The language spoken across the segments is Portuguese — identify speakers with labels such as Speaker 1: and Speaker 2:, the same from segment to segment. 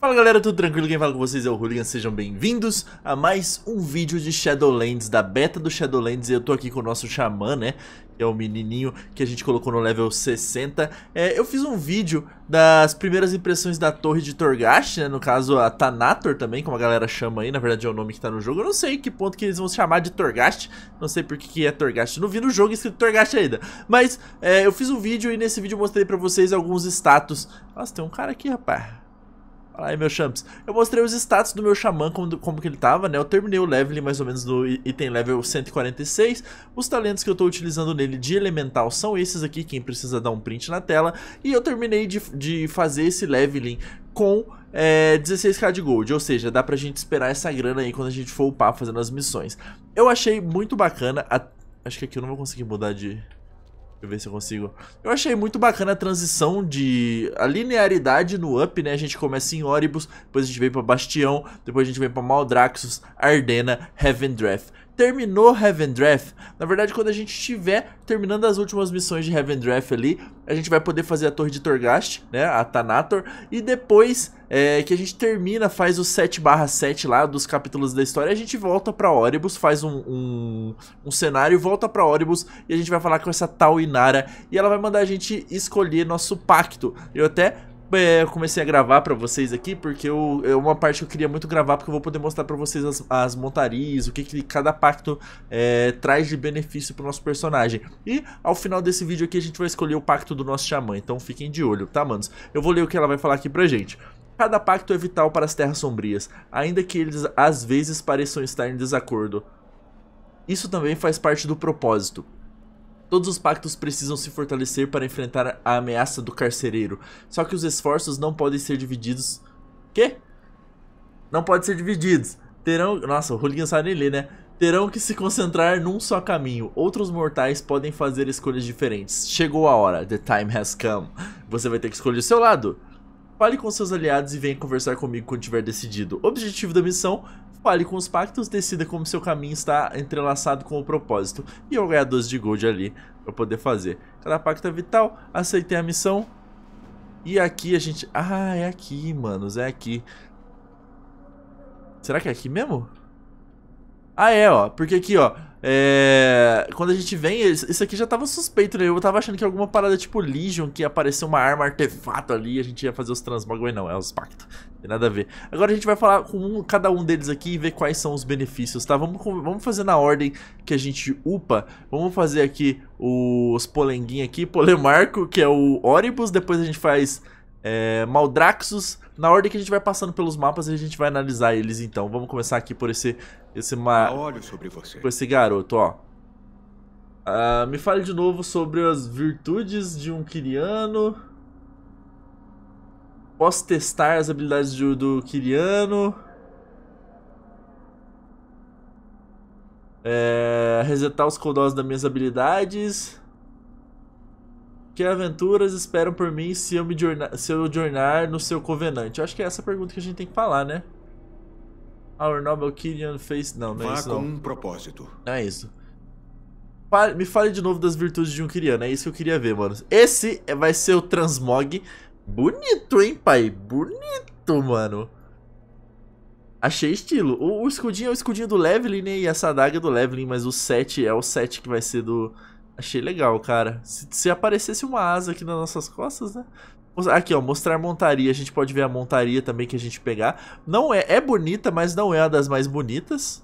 Speaker 1: Fala galera, tudo tranquilo? Quem fala com vocês é o Hooligan, sejam bem-vindos a mais um vídeo de Shadowlands, da beta do Shadowlands, e eu tô aqui com o nosso xamã, né, que é o menininho que a gente colocou no level 60. É, eu fiz um vídeo das primeiras impressões da torre de Torgash, né, no caso a Tanator também, como a galera chama aí, na verdade é o nome que tá no jogo, eu não sei que ponto que eles vão chamar de Torgash, não sei porque que é Torgash, não vi no jogo escrito Torgash ainda, mas é, eu fiz um vídeo e nesse vídeo eu mostrei pra vocês alguns status. Nossa, tem um cara aqui, rapaz. Fala aí, meu champs. Eu mostrei os status do meu xamã, como, como que ele tava, né? Eu terminei o level mais ou menos do item level 146. Os talentos que eu tô utilizando nele de elemental são esses aqui, quem precisa dar um print na tela. E eu terminei de, de fazer esse leveling com é, 16k de gold, ou seja, dá pra gente esperar essa grana aí quando a gente for upar fazendo as missões. Eu achei muito bacana, a... acho que aqui eu não vou conseguir mudar de... Deixa eu ver se eu consigo. Eu achei muito bacana a transição de... A linearidade no Up, né? A gente começa em Oribus, depois a gente vem pra Bastião, depois a gente vem pra Maldraxxus, Ardena, Heaven Draft terminou Heaven Draft. Na verdade, quando a gente estiver terminando as últimas missões de Heaven Draft ali, a gente vai poder fazer a Torre de Torghast, né, a Thanator, e depois é, que a gente termina, faz o 7 7 lá dos capítulos da história, a gente volta pra Oribus, faz um, um, um cenário, volta pra Oribus e a gente vai falar com essa tal Inara e ela vai mandar a gente escolher nosso pacto. Eu até é, comecei a gravar para vocês aqui, porque eu, é uma parte que eu queria muito gravar, porque eu vou poder mostrar para vocês as, as, montarias, o que, que cada pacto é, traz de benefício pro nosso personagem. E ao final desse vídeo aqui a gente vai escolher o pacto do nosso xamã, então fiquem de olho, tá, manos? Eu vou ler o que ela vai falar aqui pra gente. Cada pacto é vital para as terras sombrias, ainda que eles às vezes pareçam estar em desacordo. Isso também faz parte do propósito. Todos os pactos precisam se fortalecer para enfrentar a ameaça do carcereiro. Só que os esforços não podem ser divididos. Quê? Não podem ser divididos. Terão. Nossa, o Hooligan sabe nem ler, né? Terão que se concentrar num só caminho. Outros mortais podem fazer escolhas diferentes. Chegou a hora. The time has come. Você vai ter que escolher o seu lado. Fale com seus aliados e venha conversar comigo quando tiver decidido. Objetivo da missão: Fale com os pactos, decida como seu caminho está entrelaçado com o propósito. E eu ganhar 12 de gold ali pra poder fazer. Cada pacto é vital, aceitei a missão. E aqui a gente... Ah, é aqui, manos, é aqui. Será que é aqui mesmo? Ah, é, ó. Porque aqui, ó. É, quando a gente vem, isso aqui já tava suspeito, né? Eu tava achando que alguma parada tipo Legion, que apareceu uma arma, artefato ali, a gente ia fazer os transmogos, não, é os pactos. Tem nada a ver. Agora a gente vai falar com um, cada um deles aqui e ver quais são os benefícios, tá? Vamos, vamos fazer na ordem que a gente upa. Vamos fazer aqui os polenguinhos aqui, Polemarco, que é o Oribus, depois a gente faz é, Maldraxus, na ordem que a gente vai passando pelos mapas, a gente vai analisar eles então. Vamos começar aqui por esse esse ma... olho sobre você. Por esse garoto, ó. Uh, me fale de novo sobre as virtudes de um Kiriano. Posso testar as habilidades de, do Kiriano. É, resetar os codós das minhas habilidades. Que aventuras esperam por mim se eu, me jornar, se eu jornar no seu covenante? Eu acho que é essa pergunta que a gente tem que falar, né? Our noble Kirian fez... Não, não é Vá é isso. Vá com um propósito. Não é isso. Fale, me fale de novo das virtudes de um Kirian. É isso que eu queria ver, mano. Esse é, vai ser o Transmog. Bonito, hein, pai? Bonito, mano. Achei estilo. O, o escudinho é o escudinho do Leveling, né? E essa adaga é do Leveling, mas o 7 é o 7 que vai ser do Achei legal, cara. Se, se, aparecesse uma asa aqui nas nossas costas, né? Aqui, ó, mostrar montaria. A gente pode ver a montaria também que a gente pegar. Não é, é bonita, mas não é a das mais bonitas.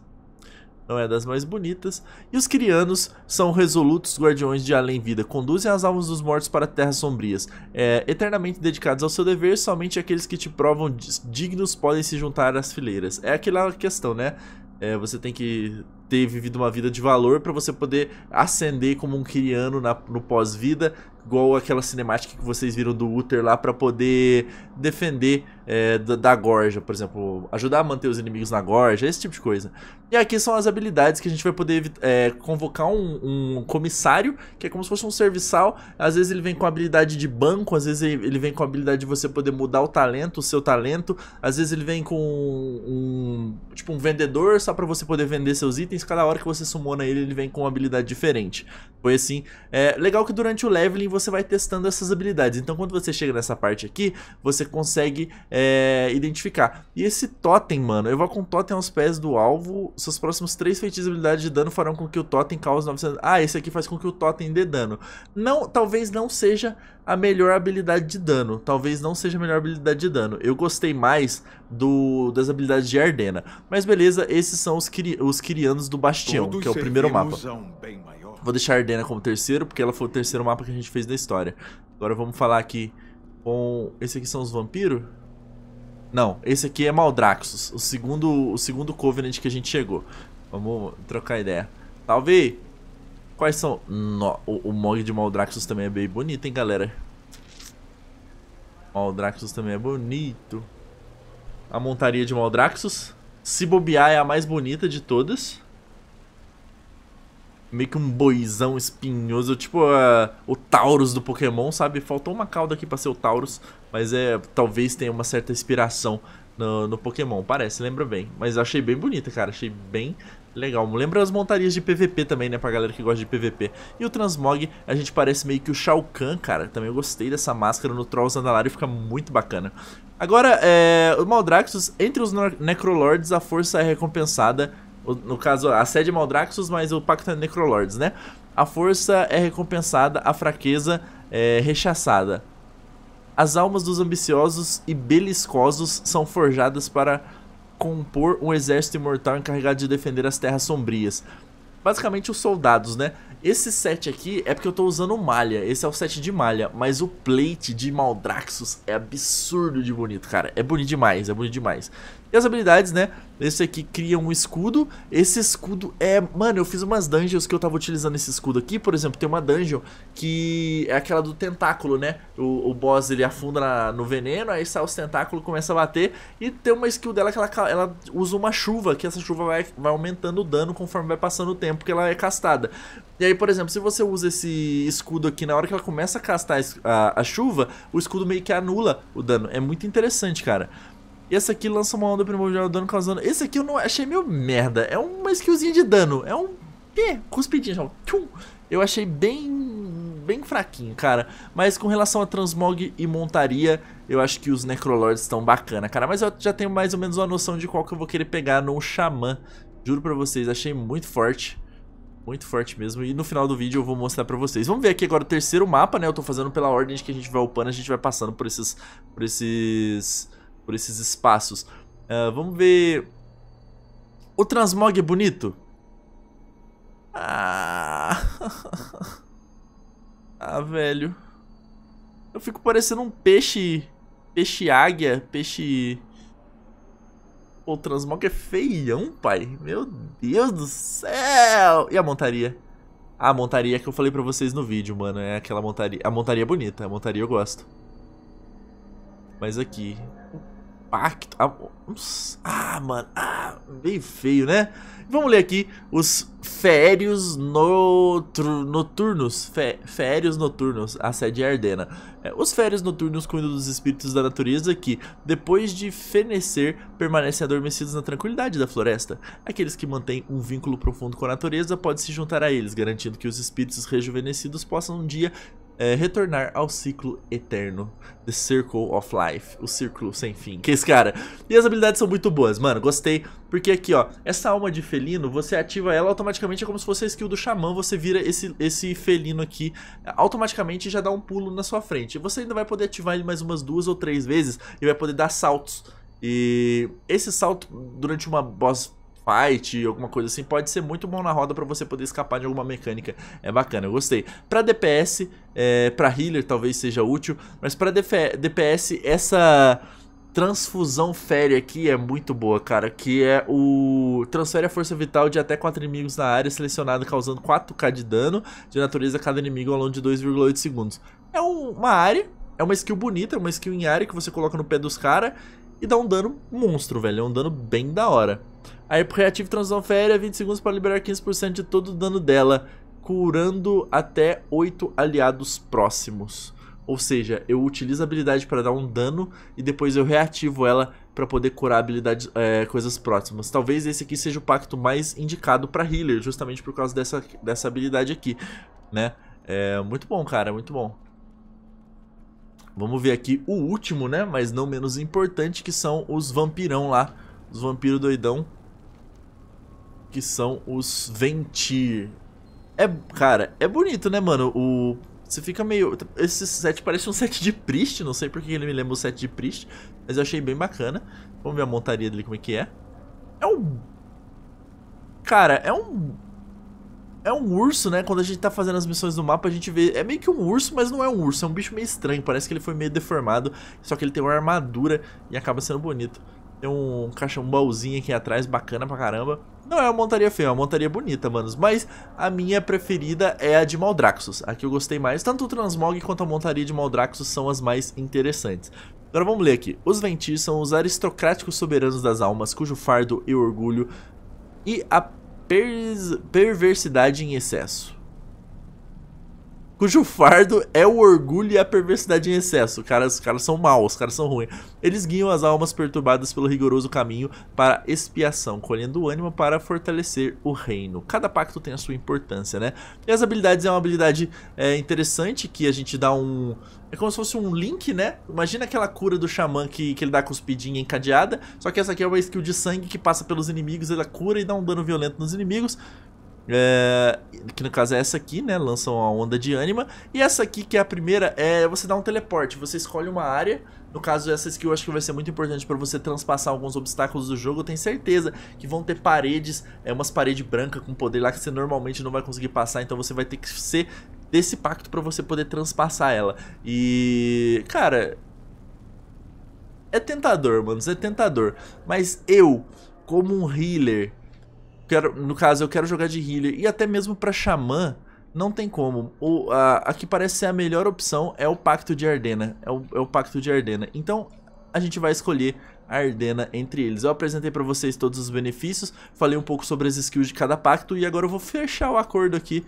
Speaker 1: Não é das mais bonitas. E os crianos são resolutos guardiões de além vida. Conduzem as almas dos mortos para terras sombrias. É, eternamente dedicados ao seu dever, somente aqueles que te provam dignos podem se juntar às fileiras. É aquela questão, né? É, você tem que ter vivido uma vida de valor para você poder ascender como um Kiriano na, no pós-vida, igual aquela cinemática que vocês viram do Uther lá para poder defender é, da, da gorja, por exemplo, ajudar a manter os inimigos na gorja, esse tipo de coisa. E aqui são as habilidades que a gente vai poder é, convocar um, um, comissário, que é como se fosse um serviçal. Às vezes ele vem com a habilidade de banco, às vezes ele vem com a habilidade de você poder mudar o talento, o seu talento. Às vezes ele vem com um, um tipo um vendedor só para você poder vender seus itens. Cada hora que você sumona ele, ele vem com uma habilidade diferente. Foi assim. É legal que durante o leveling você vai testando essas habilidades. Então quando você chega nessa parte aqui, você consegue é, é, identificar. E esse totem, mano, eu vou com o totem aos pés do alvo, seus próximos três feitiços de habilidade de dano farão com que o totem cause 900... Ah, esse aqui faz com que o totem dê dano. Não, talvez não seja a melhor habilidade de dano, talvez não seja a melhor habilidade de dano. Eu gostei mais do das habilidades de Ardena. Mas beleza, esses são os, Kiri, os Kirianos do Bastião, Todos que é o primeiro mapa. Vou deixar a Ardena como terceiro, porque ela foi o terceiro mapa que a gente fez da história. Agora vamos falar aqui com... Esse aqui são os vampiros? Não, esse aqui é Maldraxus, o segundo, o segundo Covenant que a gente chegou. Vamos trocar ideia. Talvez Quais são... No, o, o Mog de Maldraxus também é bem bonito, hein, galera? Maldraxus também é bonito. A montaria de Maldraxus. Se bobear é a mais bonita de todas meio que um boizão espinhoso, tipo uh, o Taurus do Pokémon, sabe? Faltou uma cauda aqui pra ser o Taurus, mas é talvez tenha uma certa inspiração no, no Pokémon, parece, lembra bem. Mas achei bem bonita, cara, achei bem legal. Lembra as montarias de PVP também, né, pra galera que gosta de PVP. E o Transmog, a gente parece meio que o Shao Kahn, cara, também eu gostei dessa máscara no Trolls Zandalari fica muito bacana. Agora, é, o Maldraxxus, entre os Necrolords, a força é recompensada no caso, a sede é Maldraxxus, mas o Pacto é Necrolords, né? A força é recompensada, a fraqueza é rechaçada. As almas dos ambiciosos e beliscosos são forjadas para compor um exército imortal encarregado de defender as terras sombrias. Basicamente os soldados, né? Esse set aqui é porque eu tô usando malha, esse é o set de malha, mas o plate de Maldraxxus é absurdo de bonito, cara. É bonito demais, é bonito demais. E as habilidades, né? Esse aqui cria um escudo. Esse escudo é... Mano, eu fiz umas dungeons que eu tava utilizando esse escudo aqui. Por exemplo, tem uma dungeon que é aquela do tentáculo, né? O, o boss, ele afunda na, no veneno, aí sai os tentáculos, começa a bater. E tem uma skill dela que ela, ela usa uma chuva, que essa chuva vai, vai aumentando o dano conforme vai passando o tempo que ela é castada. E aí, por exemplo, se você usa esse escudo aqui, na hora que ela começa a castar a, a, a chuva, o escudo meio que anula o dano. É muito interessante, cara. Esse aqui lança uma onda primordial dano causando. Esse aqui eu não achei meio merda. É uma skillzinha de dano. É um. É, cuspidinho já. Tchum. Eu achei bem. Bem fraquinho, cara. Mas com relação a transmog e montaria, eu acho que os Necrolords estão bacana, cara. Mas eu já tenho mais ou menos uma noção de qual que eu vou querer pegar no Xamã. Juro pra vocês, achei muito forte. Muito forte mesmo, e no final do vídeo eu vou mostrar pra vocês. Vamos ver aqui agora o terceiro mapa, né? Eu tô fazendo pela ordem de que a gente vai upando, a gente vai passando por esses... Por esses por esses espaços. Uh, vamos ver... O transmog é bonito? Ah... ah, velho. Eu fico parecendo um peixe... Peixe águia, peixe... o transmog é feião, pai. Meu Deus do céu! E a montaria? A montaria que eu falei pra vocês no vídeo, mano. É aquela montaria... A montaria é bonita. A montaria eu gosto. Mas aqui compacto. Tá ah, mano, ah, bem feio, né? Vamos ler aqui os férios notru, noturnos. Fe, férios noturnos, a sede é Ardena. É, os férios noturnos cuidam dos espíritos da natureza que, depois de fenecer, permanecem adormecidos na tranquilidade da floresta. Aqueles que mantêm um vínculo profundo com a natureza podem se juntar a eles, garantindo que os espíritos rejuvenescidos possam um dia é, retornar ao ciclo eterno, The Circle of Life, o círculo sem fim, que é esse cara. E as habilidades são muito boas, mano, gostei, porque aqui, ó, essa alma de felino, você ativa ela automaticamente, é como se fosse a skill do xamã, você vira esse, esse felino aqui, automaticamente já dá um pulo na sua frente. Você ainda vai poder ativar ele mais umas duas ou três vezes e vai poder dar saltos. E esse salto, durante uma boss fight, alguma coisa assim, pode ser muito bom na roda para você poder escapar de alguma mecânica. É bacana, eu gostei. Para DPS, é, para healer talvez seja útil, mas para DPS essa transfusão férrea aqui é muito boa, cara, que é o transfere a força vital de até 4 inimigos na área selecionada causando 4k de dano de natureza a cada inimigo ao longo de 2,8 segundos. É um, uma área, é uma skill bonita, é uma skill em área que você coloca no pé dos caras e dá um dano monstro, velho, é um dano bem da hora. Aí reative transição férrea, 20 segundos para liberar 15% de todo o dano dela, curando até 8 aliados próximos. Ou seja, eu utilizo a habilidade para dar um dano e depois eu reativo ela para poder curar habilidades, é, coisas próximas. Talvez esse aqui seja o pacto mais indicado para healer, justamente por causa dessa, dessa habilidade aqui, né? É muito bom, cara, muito bom. Vamos ver aqui o último, né? Mas não menos importante, que são os vampirão lá. Os vampiros doidão que são os Ventir. É, cara, é bonito, né, mano? O você fica meio. Esse set parece um set de Priest, não sei porque ele me lembra o set de Priest, mas eu achei bem bacana. Vamos ver a montaria dele como é que é. É um. Cara, é um. É um urso, né? Quando a gente tá fazendo as missões do mapa, a gente vê. É meio que um urso, mas não é um urso. É um bicho meio estranho. Parece que ele foi meio deformado. Só que ele tem uma armadura e acaba sendo bonito. Tem um baúzinho aqui atrás, bacana pra caramba. Não é uma montaria feia, é uma montaria bonita, manos. Mas a minha preferida é a de a Aqui eu gostei mais. Tanto o Transmog quanto a montaria de Maldraxxus são as mais interessantes. Agora vamos ler aqui. Os Ventis são os aristocráticos soberanos das almas, cujo fardo e orgulho e a per perversidade em excesso cujo fardo é o orgulho e a perversidade em excesso. Os caras, os caras são maus, os caras são ruins. Eles guiam as almas perturbadas pelo rigoroso caminho para expiação, colhendo o ânimo para fortalecer o reino. Cada pacto tem a sua importância, né? E as habilidades é uma habilidade é, interessante que a gente dá um. É como se fosse um link, né? Imagina aquela cura do xamã que, que ele dá cuspidinha encadeada. Só que essa aqui é uma skill de sangue que passa pelos inimigos, ela cura e dá um dano violento nos inimigos. É, que no caso é essa aqui, né? Lançam a onda de ânima. E essa aqui, que é a primeira, é você dá um teleporte. Você escolhe uma área. No caso, essa skill eu acho que vai ser muito importante para você transpassar alguns obstáculos do jogo. Eu tenho certeza que vão ter paredes, é umas paredes brancas com poder lá que você normalmente não vai conseguir passar. Então você vai ter que ser desse pacto para você poder transpassar ela. E, cara, é tentador, mano, é tentador. Mas eu, como um healer, Quero, no caso, eu quero jogar de healer. E até mesmo pra Xamã, não tem como. O, a, a que parece ser a melhor opção é o Pacto de Ardena. É o, é o Pacto de Ardena. Então, a gente vai escolher a Ardena entre eles. Eu apresentei para vocês todos os benefícios, falei um pouco sobre as skills de cada pacto e agora eu vou fechar o acordo aqui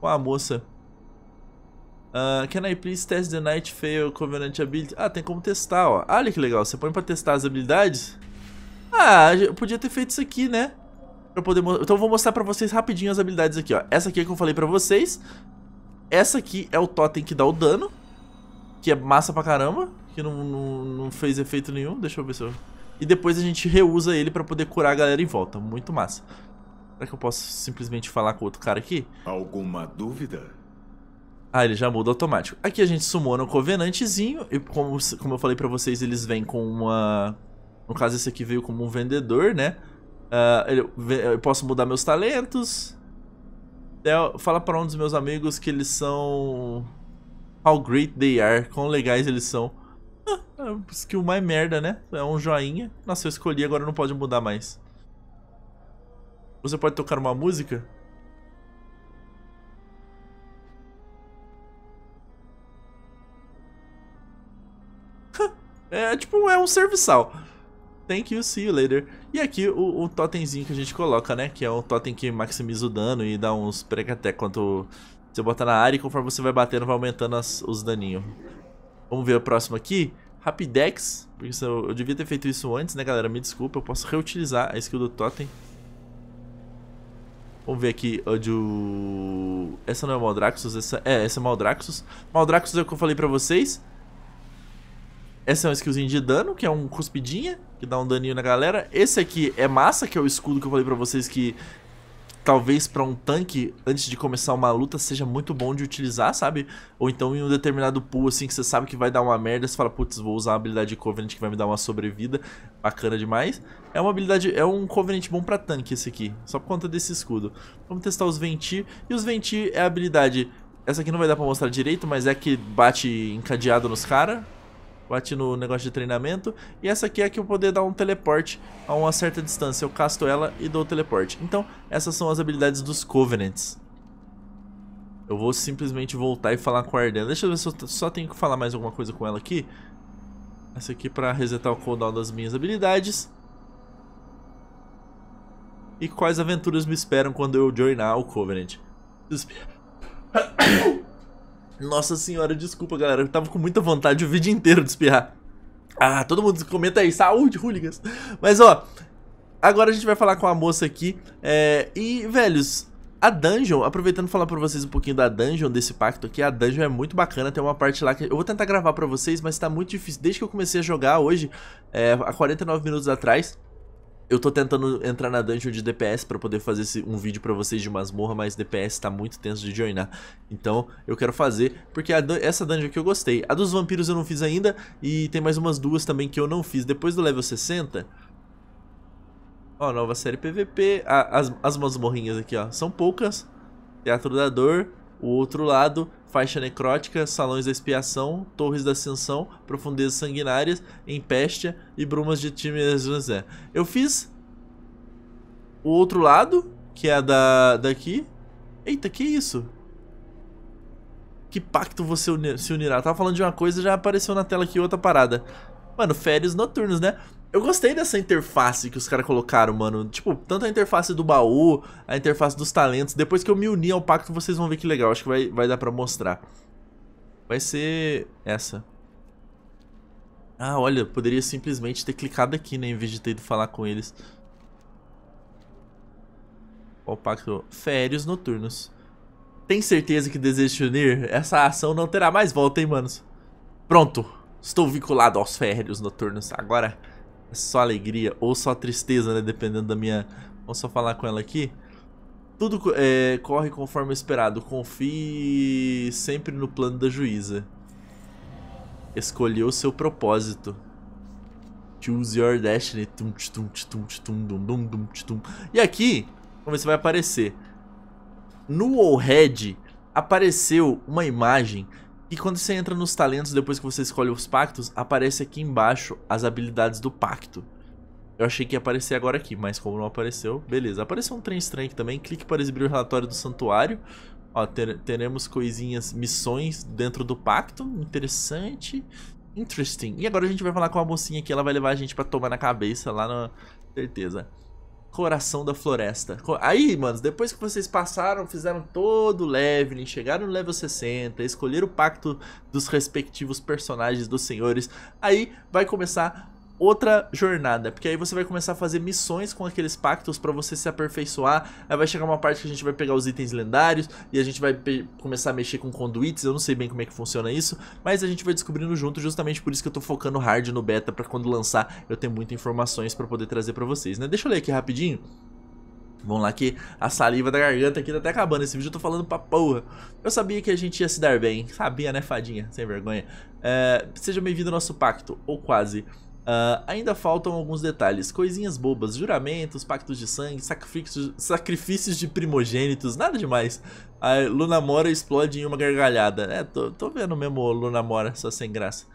Speaker 1: com a moça. Uh, can I please test the Night Fail Covenant Ability? Ah, tem como testar, ó. Olha que legal, você põe pra testar as habilidades? Ah, eu podia ter feito isso aqui, né? Pra poder então eu vou mostrar pra vocês rapidinho as habilidades aqui, ó. Essa aqui é que eu falei pra vocês. Essa aqui é o totem que dá o dano. Que é massa pra caramba. Que não, não, não fez efeito nenhum. Deixa eu ver se eu... E depois a gente reusa ele pra poder curar a galera em volta. Muito massa. Será que eu posso simplesmente falar com outro cara aqui? Alguma dúvida? Ah, ele já muda automático. Aqui a gente sumou no Covenantezinho. E como, como eu falei pra vocês, eles vêm com uma... No caso, esse aqui veio como um vendedor, né? Uh, eu posso mudar meus talentos. É, fala para um dos meus amigos que eles são. How great they are. Quão legais eles são. que ah, é skill mais merda, né? É um joinha. Nossa, eu escolhi, agora não pode mudar mais. Você pode tocar uma música? é tipo, é um serviçal. Thank you, see you later. E aqui o, o totemzinho que a gente coloca, né? Que é um totem que maximiza o dano e dá uns até quanto você botar na área e conforme você vai batendo vai aumentando as, os daninhos. Vamos ver o próximo aqui. Rapidex, porque eu, eu devia ter feito isso antes, né galera? Me desculpa, eu posso reutilizar a skill do totem. Vamos ver aqui onde o... Essa não é Maldraxxus, essa... É, essa é Maldraxxus. Maldraxxus é o que eu falei pra vocês essa é um skillzinha de dano, que é um cuspidinha, que dá um daninho na galera. Esse aqui é massa, que é o escudo que eu falei pra vocês que talvez para um tanque, antes de começar uma luta, seja muito bom de utilizar, sabe? Ou então em um determinado pool, assim, que você sabe que vai dar uma merda, você fala, putz, vou usar a habilidade de Covenant que vai me dar uma sobrevida, bacana demais. É uma habilidade, é um Covenant bom para tanque esse aqui, só por conta desse escudo. Vamos testar os Venti, e os Venti é a habilidade, essa aqui não vai dar pra mostrar direito, mas é que bate encadeado nos caras bate no negócio de treinamento. E essa aqui é que eu poder dar um teleporte a uma certa distância. Eu casto ela e dou o teleporte. Então, essas são as habilidades dos Covenants. Eu vou simplesmente voltar e falar com a Ardena. Deixa eu ver se eu só tenho que falar mais alguma coisa com ela aqui. Essa aqui é para resetar o cooldown das minhas habilidades. E quais aventuras me esperam quando eu joinar o Covenant? Nossa senhora, desculpa, galera. Eu tava com muita vontade o vídeo inteiro de espirrar. Ah, todo mundo comenta aí, saúde, hooligans. Mas, ó, agora a gente vai falar com a moça aqui. É, e, velhos, a dungeon, aproveitando falar pra vocês um pouquinho da dungeon, desse pacto aqui, a dungeon é muito bacana, tem uma parte lá que eu vou tentar gravar pra vocês, mas tá muito difícil. Desde que eu comecei a jogar hoje, é, há 49 minutos atrás, eu tô tentando entrar na dungeon de DPS pra poder fazer esse, um vídeo pra vocês de masmorra, mas DPS tá muito tenso de joinar. Então eu quero fazer, porque a, essa dungeon aqui eu gostei. A dos vampiros eu não fiz ainda, e tem mais umas duas também que eu não fiz. Depois do level 60... Ó, nova série PVP. as, as masmorrinhas aqui, ó. São poucas. Teatro da Dor o outro lado, faixa necrótica, salões da expiação, torres da ascensão, profundezas sanguinárias, empéstia e brumas de José. Eu fiz o outro lado, que é a da daqui. Eita, que isso? Que pacto você unir, se unirá? Eu tava falando de uma coisa já apareceu na tela aqui outra parada. Mano, férias noturnas né? Eu gostei dessa interface que os caras colocaram, mano. Tipo, tanto a interface do baú, a interface dos talentos. Depois que eu me unir ao pacto, vocês vão ver que legal. Acho que vai, vai dar pra mostrar. Vai ser essa. Ah, olha, poderia simplesmente ter clicado aqui, né? Em vez de ter ido falar com eles. Qual pacto? férios noturnos. Tem certeza que deseja se unir? Essa ação não terá mais volta, hein, manos? Pronto. Estou vinculado aos férios noturnos. Agora só alegria ou só tristeza, né? Dependendo da minha. Vamos só falar com ela aqui. Tudo é, corre conforme esperado. Confie sempre no plano da juíza. Escolheu seu propósito. Choose your destiny. Tum, tum, tum, tum, tum tum tum tum. E aqui, vamos ver se vai aparecer. No Allhead apareceu uma imagem e quando você entra nos talentos, depois que você escolhe os pactos, aparece aqui embaixo as habilidades do pacto. Eu achei que ia aparecer agora aqui, mas como não apareceu, beleza. Apareceu um trem estranho aqui também, clique para exibir o relatório do santuário. Ó, ter, teremos coisinhas, missões dentro do pacto, interessante. Interesting. E agora a gente vai falar com a mocinha aqui, ela vai levar a gente pra tomar na cabeça lá na... Certeza coração da floresta. Aí, mano, depois que vocês passaram, fizeram todo o leveling, chegaram no level 60, escolheram o pacto dos respectivos personagens dos senhores, aí vai começar outra jornada, porque aí você vai começar a fazer missões com aqueles pactos para você se aperfeiçoar. Aí vai chegar uma parte que a gente vai pegar os itens lendários e a gente vai começar a mexer com conduites, eu não sei bem como é que funciona isso, mas a gente vai descobrindo junto, justamente por isso que eu tô focando hard no beta para quando lançar eu ter muitas informações para poder trazer para vocês, né? Deixa eu ler aqui rapidinho. Vamos lá que a saliva da garganta aqui tá até acabando. Esse vídeo eu tô falando pra porra. Eu sabia que a gente ia se dar bem. Sabia, né, fadinha? Sem vergonha. É, seja bem-vindo ao nosso pacto, ou quase. Ah, ainda faltam alguns detalhes, coisinhas bobas, juramentos, pactos de sangue, sacrifícios, sacrifícios de primogênitos, nada demais. A Mora explode em uma gargalhada. É, tô, tô vendo mesmo Mora, só sem graça.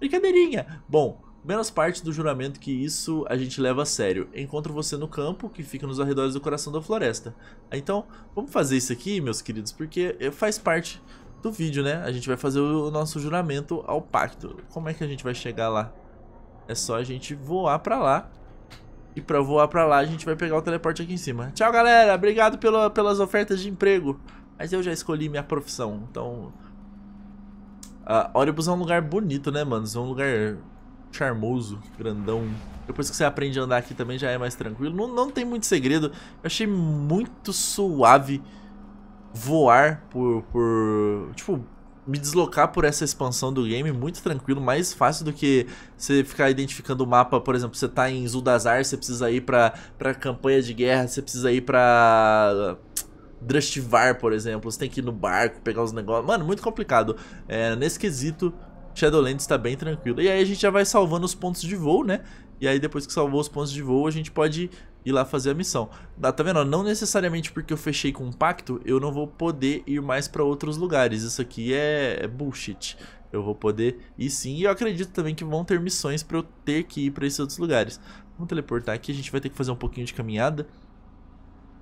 Speaker 1: Brincadeirinha! Bom, menos parte do juramento que isso a gente leva a sério. Encontro você no campo, que fica nos arredores do coração da floresta. Ah, então, vamos fazer isso aqui, meus queridos, porque eh, faz parte do vídeo, né? A gente vai fazer o nosso juramento ao pacto. Como é que a gente vai chegar lá? É só a gente voar pra lá. E pra voar pra lá, a gente vai pegar o teleporte aqui em cima. Tchau, galera. Obrigado pelas ofertas de emprego. Mas eu já escolhi minha profissão, então... Ah, Oribus é um lugar bonito, né, mano? É um lugar charmoso, grandão. Depois que você aprende a andar aqui também já é mais tranquilo. Não, não tem muito segredo. Eu achei muito suave voar por... por tipo, me deslocar por essa expansão do game muito tranquilo, mais fácil do que você ficar identificando o mapa, por exemplo, você tá em Zuldazar, você precisa ir pra, pra campanha de guerra, você precisa ir pra... Drustvar, por exemplo, você tem que ir no barco, pegar os negócios. Mano, muito complicado. É, nesse quesito, Shadowlands está bem tranquilo. E aí a gente já vai salvando os pontos de voo, né? E aí depois que salvou os pontos de voo, a gente pode ir lá fazer a missão. Ah, tá vendo? Não necessariamente porque eu fechei com um pacto, eu não vou poder ir mais para outros lugares. Isso aqui é, é, bullshit. Eu vou poder ir sim, e eu acredito também que vão ter missões para eu ter que ir para esses outros lugares. Vamos teleportar aqui, a gente vai ter que fazer um pouquinho de caminhada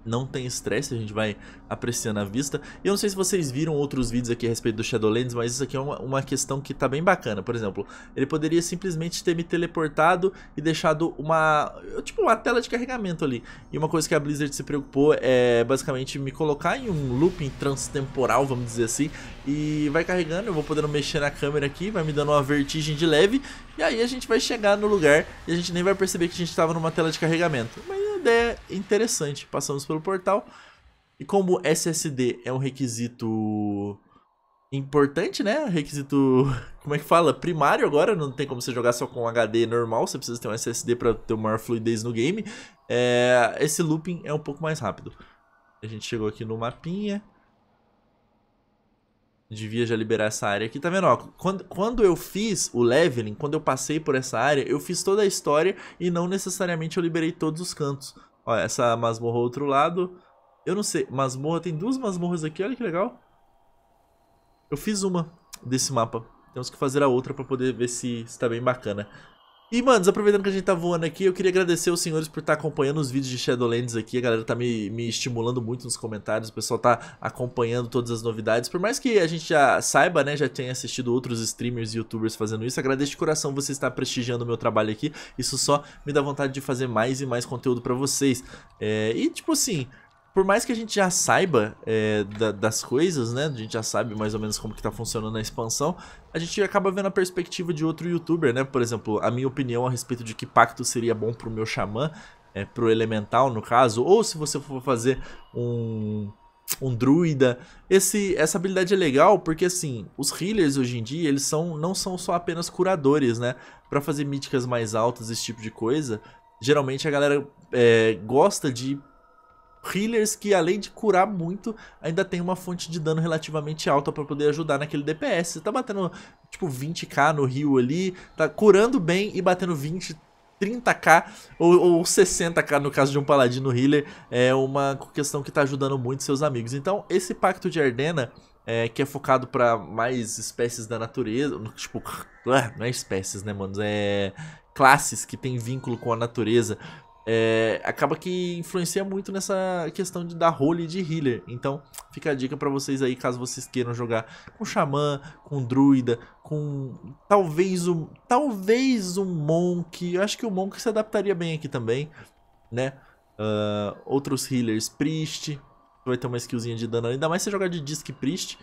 Speaker 1: não tem estresse, a gente vai apreciando a vista. E eu não sei se vocês viram outros vídeos aqui a respeito do Shadowlands, mas isso aqui é uma, uma questão que tá bem bacana. Por exemplo, ele poderia simplesmente ter me teleportado e deixado uma, tipo, uma tela de carregamento ali. E uma coisa que a Blizzard se preocupou é basicamente me colocar em um looping transtemporal, vamos dizer assim, e vai carregando, eu vou podendo mexer na câmera aqui, vai me dando uma vertigem de leve, e aí a gente vai chegar no lugar e a gente nem vai perceber que a gente estava numa tela de carregamento. Mas ideia é interessante. Passamos pelo portal. E como SSD é um requisito importante, né? Requisito, como é que fala? Primário agora, não tem como você jogar só com HD normal, você precisa ter um SSD para ter uma maior fluidez no game. É, esse looping é um pouco mais rápido. A gente chegou aqui no mapinha devia já liberar essa área aqui. Tá vendo? Ó, quando, quando eu fiz o leveling, quando eu passei por essa área, eu fiz toda a história e não necessariamente eu liberei todos os cantos. Ó, essa masmorra outro lado. Eu não sei, masmorra, tem duas masmorras aqui, olha que legal. Eu fiz uma desse mapa. Temos que fazer a outra pra poder ver se está bem bacana. E, mano, aproveitando que a gente tá voando aqui, eu queria agradecer os senhores por estar tá acompanhando os vídeos de Shadowlands aqui. A galera tá me, me estimulando muito nos comentários, o pessoal tá acompanhando todas as novidades. Por mais que a gente já saiba, né, já tenha assistido outros streamers e youtubers fazendo isso, agradeço de coração você estar prestigiando o meu trabalho aqui. Isso só me dá vontade de fazer mais e mais conteúdo pra vocês. É, e, tipo assim por mais que a gente já saiba é, da, das coisas, né? A gente já sabe mais ou menos como que tá funcionando a expansão, a gente acaba vendo a perspectiva de outro youtuber, né? Por exemplo, a minha opinião a respeito de que pacto seria bom pro meu xamã, é, pro elemental no caso, ou se você for fazer um um druida. Esse, essa habilidade é legal porque assim, os healers hoje em dia, eles são não são só apenas curadores, né? Para fazer míticas mais altas, esse tipo de coisa, geralmente a galera é, gosta de healers que, além de curar muito, ainda tem uma fonte de dano relativamente alta para poder ajudar naquele DPS. Você tá batendo, tipo, 20k no rio ali, tá curando bem e batendo 20, 30k ou, ou 60k no caso de um paladino healer é uma questão que está ajudando muito seus amigos. Então, esse pacto de Ardena, é, que é focado para mais espécies da natureza, tipo, não é espécies, né, mano? É classes que tem vínculo com a natureza é, acaba que influencia muito nessa questão de dar role de healer. Então, fica a dica para vocês aí, caso vocês queiram jogar com xamã, com druida, com talvez um, talvez um monk. Eu acho que o monk se adaptaria bem aqui também, né? Uh, outros healers, priest, vai ter uma skillzinha de dano, ainda mais se jogar de disc priest.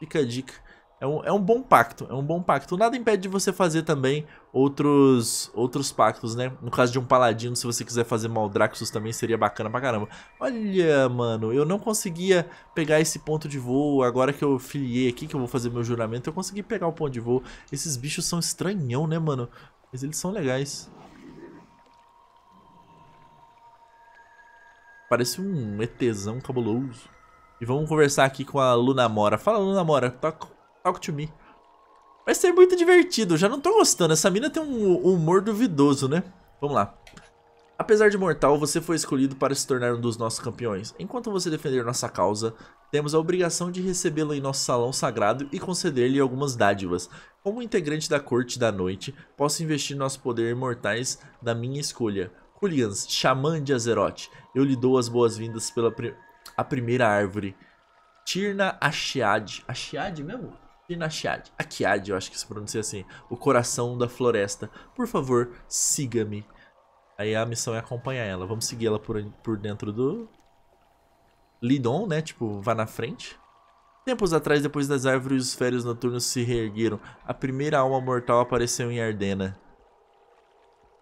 Speaker 1: Fica a dica. É um, é um bom pacto, é um bom pacto. Nada impede de você fazer também outros outros pactos, né? No caso de um paladino, se você quiser fazer Maldraxxus também seria bacana pra caramba. Olha, mano, eu não conseguia pegar esse ponto de voo. Agora que eu filiei aqui, que eu vou fazer meu juramento, eu consegui pegar o ponto de voo. Esses bichos são estranhão, né, mano? Mas eles são legais. Parece um ETzão cabuloso. E vamos conversar aqui com a Lunamora. Fala, Lunamora, tá Talk to me. Vai ser muito divertido, eu já não tô gostando. Essa mina tem um humor duvidoso, né? Vamos lá. Apesar de mortal, você foi escolhido para se tornar um dos nossos campeões. Enquanto você defender nossa causa, temos a obrigação de recebê-lo em nosso salão sagrado e conceder-lhe algumas dádivas. Como integrante da corte da noite, posso investir nosso poder imortais da minha escolha. Hooligans, xamã de Azeroth, eu lhe dou as boas-vindas pela pri a primeira árvore. Tirna Ashiad. Ashiad mesmo? Dinashiad. Akiad, eu acho que se pronuncia assim. O coração da floresta. Por favor, siga-me. Aí a missão é acompanhar ela. Vamos seguir ela por, por dentro do... Lidon, né? Tipo, vá na frente. Tempos atrás, depois das árvores, os férios noturnos se reergueram. A primeira alma mortal apareceu em Ardena.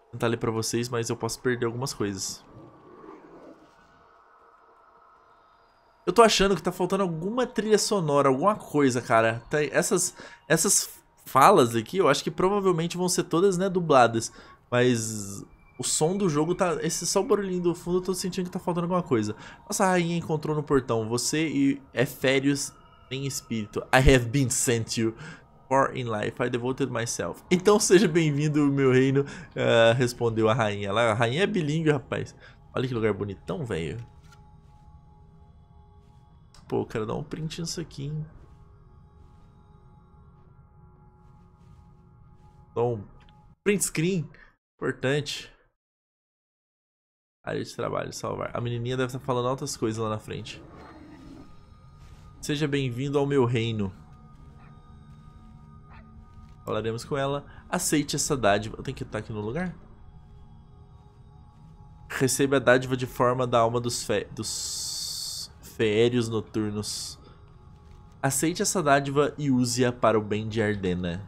Speaker 1: Vou tentar ler pra vocês, mas eu posso perder algumas coisas. Eu tô achando que tá faltando alguma trilha sonora, alguma coisa, cara. Tá, essas, essas falas aqui, eu acho que provavelmente vão ser todas, né, dubladas. Mas o som do jogo tá... Esse só o barulhinho do fundo, eu tô sentindo que tá faltando alguma coisa. Nossa rainha encontrou no portão. Você e Eférios é em espírito. I have been sent you. For in life, I devoted myself. Então seja bem-vindo, meu reino, uh, respondeu a rainha. Lá, a rainha é bilíngue, rapaz. Olha que lugar bonitão, velho pô, eu quero dar um print nisso aqui, hein? Então, print screen, importante. Área de trabalho, salvar. A menininha deve estar tá falando altas coisas lá na frente. Seja bem-vindo ao meu reino. Falaremos com ela. Aceite essa dádiva. Eu tenho que estar tá aqui no lugar? Receba a dádiva de forma da alma dos, fe... dos Férios noturnos. Aceite essa dádiva e use-a para o bem de Ardena. Né?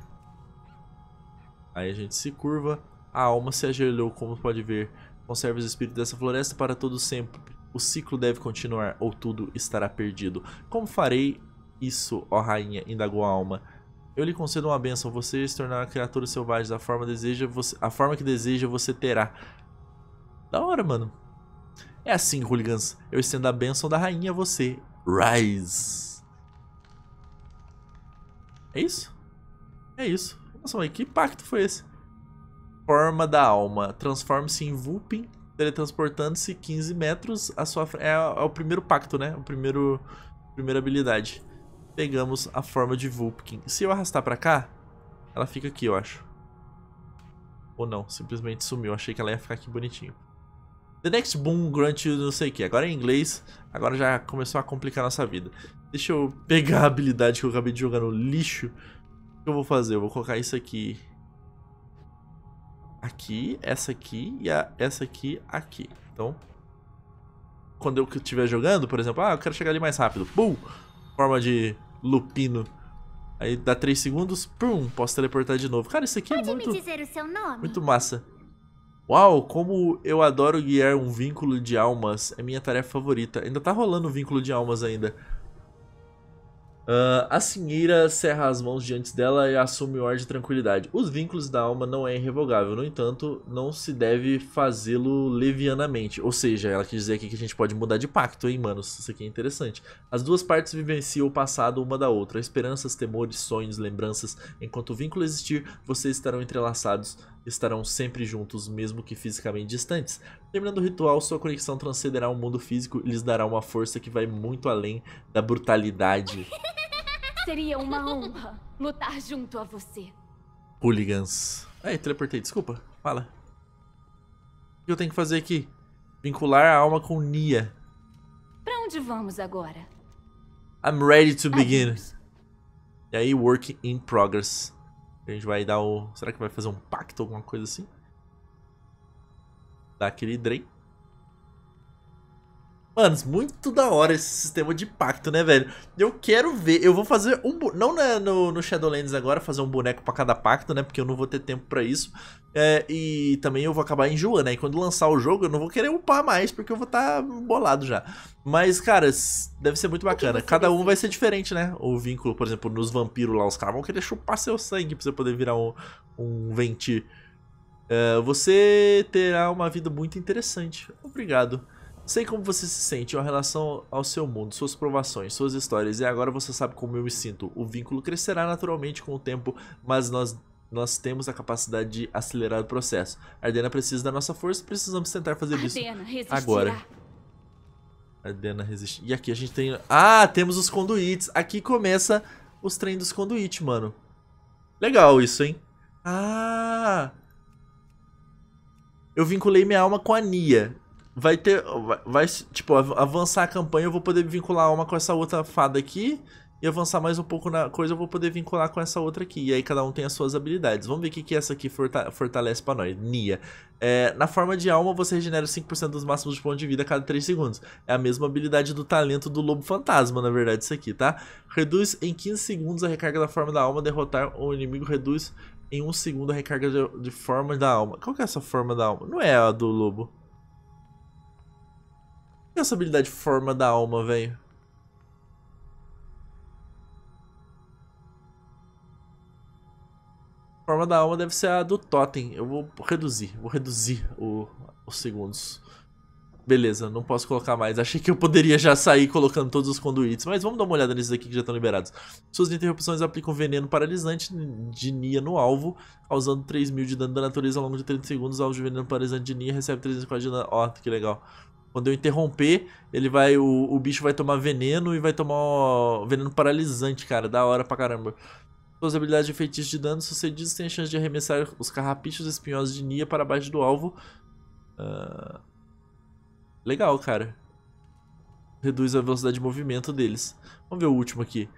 Speaker 1: Aí a gente se curva. A alma se ajoelhou, como pode ver. Conserve os espíritos dessa floresta para todo sempre. O ciclo deve continuar, ou tudo estará perdido. Como farei isso, ó rainha? Indagou a alma. Eu lhe concedo uma benção. Você se tornará criatura selvagem da forma, deseja você, a forma que deseja você terá. Da hora, mano. É assim, hooligans. Eu estendo a bênção da rainha a você. Rise. É isso? É isso. Nossa, mãe, que pacto foi esse? Forma da alma. Transforme-se em Vulpin, teletransportando-se 15 metros à sua frente. É, é, o primeiro pacto, né? O primeiro... Primeira habilidade. Pegamos a forma de Vulpin. Se eu arrastar pra cá, ela fica aqui, eu acho. Ou não, simplesmente sumiu. Achei que ela ia ficar aqui bonitinho. The next boom grant you não sei o que. Agora em é inglês, agora já começou a complicar nossa vida. Deixa eu pegar a habilidade que eu acabei de jogar no lixo. O que eu vou fazer? Eu vou colocar isso aqui. Aqui, essa aqui e a, essa aqui, aqui. Então, quando eu estiver jogando, por exemplo, ah, eu quero chegar ali mais rápido. Pum! Forma de lupino. Aí dá 3 segundos, pum, posso teleportar de novo. Cara, isso aqui é Pode é muito, muito massa. Uau, como eu adoro guiar um vínculo de almas. É minha tarefa favorita. Ainda tá rolando o vínculo de almas ainda. Uh, a Sinheira serra as mãos diante dela e assume o ar de tranquilidade. Os vínculos da alma não é irrevogável, no entanto, não se deve fazê-lo levianamente. Ou seja, ela quer dizer aqui que a gente pode mudar de pacto, hein, manos? Isso aqui é interessante. As duas partes vivenciam o passado uma da outra. Esperanças, temores, sonhos, lembranças. Enquanto o vínculo existir, vocês estarão entrelaçados estarão sempre juntos, mesmo que fisicamente distantes. Terminando o ritual, sua conexão transcenderá o mundo físico e lhes dará uma força que vai muito além da brutalidade. Seria uma honra lutar junto a você. Hooligans. Aí, teleportei, desculpa. Fala. O que eu tenho que fazer aqui? Vincular a alma com Nia. Pra onde vamos agora? I'm ready to begin. Adios. E aí, work in progress. A gente vai dar o... Será que vai fazer um pacto, alguma coisa assim? Dar aquele drain. Mano, muito da hora esse sistema de pacto, né, velho? Eu quero ver, eu vou fazer um... Não né, no, no Shadowlands agora, fazer um boneco pra cada pacto, né? Porque eu não vou ter tempo pra isso. É, e também eu vou acabar enjoando. Aí né? quando lançar o jogo, eu não vou querer upar mais, porque eu vou estar tá bolado já. Mas, cara, deve ser muito bacana. Cada um vai ser diferente, né? O vínculo, por exemplo, nos vampiros lá, os caras vão querer chupar seu sangue pra você poder virar um, um venti É, você terá uma vida muito interessante. Obrigado. Sei como você se sente em relação ao seu mundo, suas provações, suas histórias, e agora você sabe como eu me sinto. O vínculo crescerá naturalmente com o tempo, mas nós nós temos a capacidade de acelerar o processo. Ardena precisa da nossa força e precisamos tentar fazer Ardena isso resistirá. agora. Ardena resiste. E aqui a gente tem... Ah, temos os conduítes. Aqui começa os trem dos conduítes, mano. Legal isso, hein? Ah! Eu vinculei minha alma com a Nia vai ter. Vai, vai, tipo, avançar a campanha, eu vou poder vincular uma com essa outra fada aqui. E avançar mais um pouco na coisa, eu vou poder vincular com essa outra aqui. E aí cada um tem as suas habilidades. Vamos ver o que, que essa aqui fortalece pra nós. Nia. É, na forma de alma, você regenera 5% dos máximos de pontos de vida a cada 3 segundos. É a mesma habilidade do talento do lobo fantasma, na verdade, isso aqui, tá? Reduz em 15 segundos a recarga da forma da alma, derrotar um inimigo reduz em 1 segundo a recarga de, de forma da alma. Qual que é essa forma da alma? Não é a do lobo que essa habilidade forma da alma, velho? Forma da alma deve ser a do totem. Eu vou reduzir, vou reduzir o, os segundos. Beleza, não posso colocar mais. Achei que eu poderia já sair colocando todos os conduítes, mas vamos dar uma olhada nesses aqui que já estão liberados. Suas interrupções aplicam veneno paralisante de Nia no alvo, causando 3 mil de dano da natureza ao longo de 30 segundos. Alvo de veneno paralisante de Nia recebe 304 de dano. Ó, oh, que legal. Quando eu interromper, ele vai. O, o bicho vai tomar veneno e vai tomar ó, veneno paralisante, cara. Da hora pra caramba. Suas habilidades de feitiço de dano sucedidos têm a chance de arremessar os carrapichos espinhosos de Nia para baixo do alvo. Uh... Legal, cara. Reduz a velocidade de movimento deles. Vamos ver o último aqui.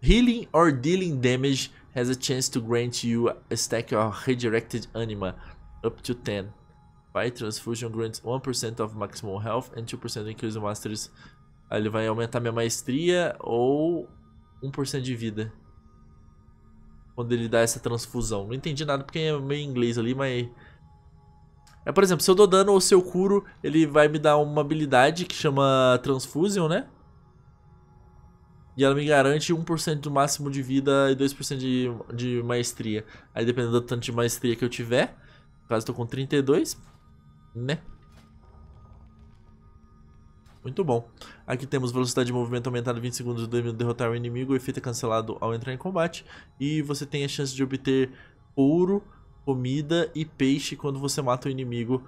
Speaker 1: Healing or dealing damage has a chance to grant you a stack of redirected anima up to 10. By transfusion grants 1% of maximum health and 2% increase in masters. Aí ele vai aumentar minha maestria ou 1% de vida. Quando ele dá essa transfusão. Não entendi nada porque é meio inglês ali, mas... É, por exemplo, se eu dou dano ou se eu curo, ele vai me dar uma habilidade que chama Transfusion, né? E ela me garante 1% do máximo de vida e 2% de, de maestria. Aí dependendo do tanto de maestria que eu tiver, no caso eu tô com 32, né? Muito bom. Aqui temos velocidade de movimento aumentada 20 segundos devido derrotar o inimigo, o efeito é cancelado ao entrar em combate. E você tem a chance de obter ouro, comida e peixe quando você mata o inimigo.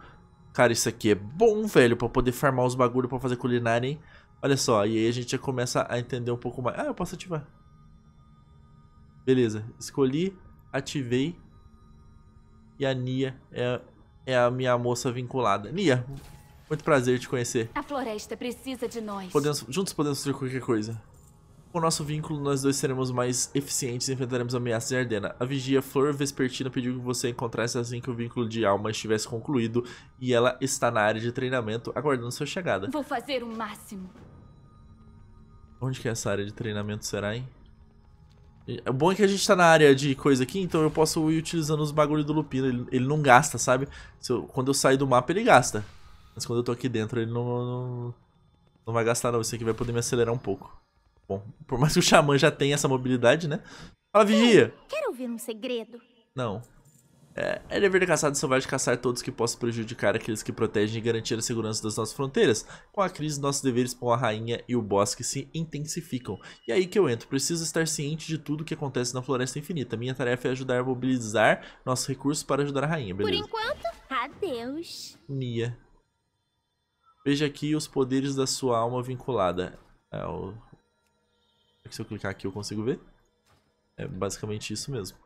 Speaker 1: Cara, isso aqui é bom, velho, pra poder farmar os bagulhos pra fazer culinária, hein? Olha só, e aí a gente já começa a entender um pouco mais. Ah, eu posso ativar. Beleza, escolhi, ativei. E a Nia é é a minha moça vinculada. Nia, muito prazer te conhecer. A floresta precisa de nós. Podemos, juntos podemos fazer qualquer coisa. Com o nosso vínculo, nós dois seremos mais eficientes e enfrentaremos ameaças de Ardena. A vigia Flor Vespertina pediu que você encontrasse assim que o vínculo de alma estivesse concluído e ela está na área de treinamento aguardando sua chegada. Vou fazer o máximo. Onde que é essa área de treinamento será, hein? O é bom é que a gente tá na área de coisa aqui, então eu posso ir utilizando os bagulho do Lupino. Ele, ele não gasta, sabe? Eu, quando eu sair do mapa, ele gasta. Mas quando eu tô aqui dentro, ele não, não, não, vai gastar não. Isso aqui vai poder me acelerar um pouco. Bom, por mais que o Xamã já tenha essa mobilidade, né? Fala, Vigia! quero ouvir um segredo. Não. É, é dever da caçada selvagem caçar todos que possam prejudicar aqueles que protegem e garantir a segurança das nossas fronteiras. Com a crise, nossos deveres com a rainha e o bosque se intensificam. E é aí que eu entro. Preciso estar ciente de tudo o que acontece na Floresta Infinita. Minha tarefa é ajudar a mobilizar nossos recursos para ajudar a rainha, beleza? Por enquanto, adeus. Mia. Veja aqui os poderes da sua alma vinculada. É, o... Se eu clicar aqui eu consigo ver. É basicamente isso mesmo.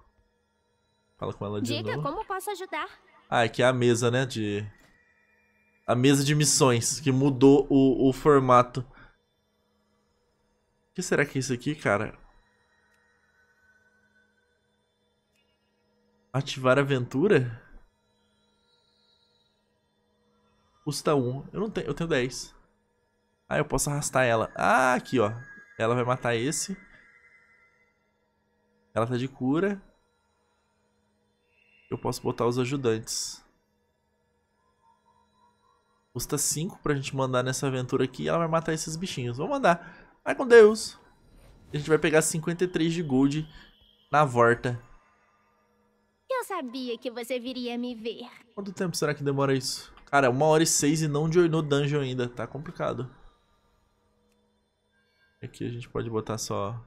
Speaker 1: Fala com ela de Diga, novo. como posso ajudar? Ah, aqui é, é a mesa, né? De. A mesa de missões, que mudou o, o formato. O que será que é isso aqui, cara? Ativar aventura? Custa 1. Eu não tenho. Eu tenho 10. Ah, eu posso arrastar ela. Ah, aqui, ó. Ela vai matar esse. Ela tá de cura. Eu posso botar os ajudantes. Custa 5 pra gente mandar nessa aventura aqui e ela vai matar esses bichinhos. Vou mandar. Vai com Deus. A gente vai pegar 53 de gold na volta. Eu sabia que você viria me ver. Quanto tempo será que demora isso? Cara, uma hora e seis e não joinou dungeon ainda. Tá complicado. Aqui a gente pode botar só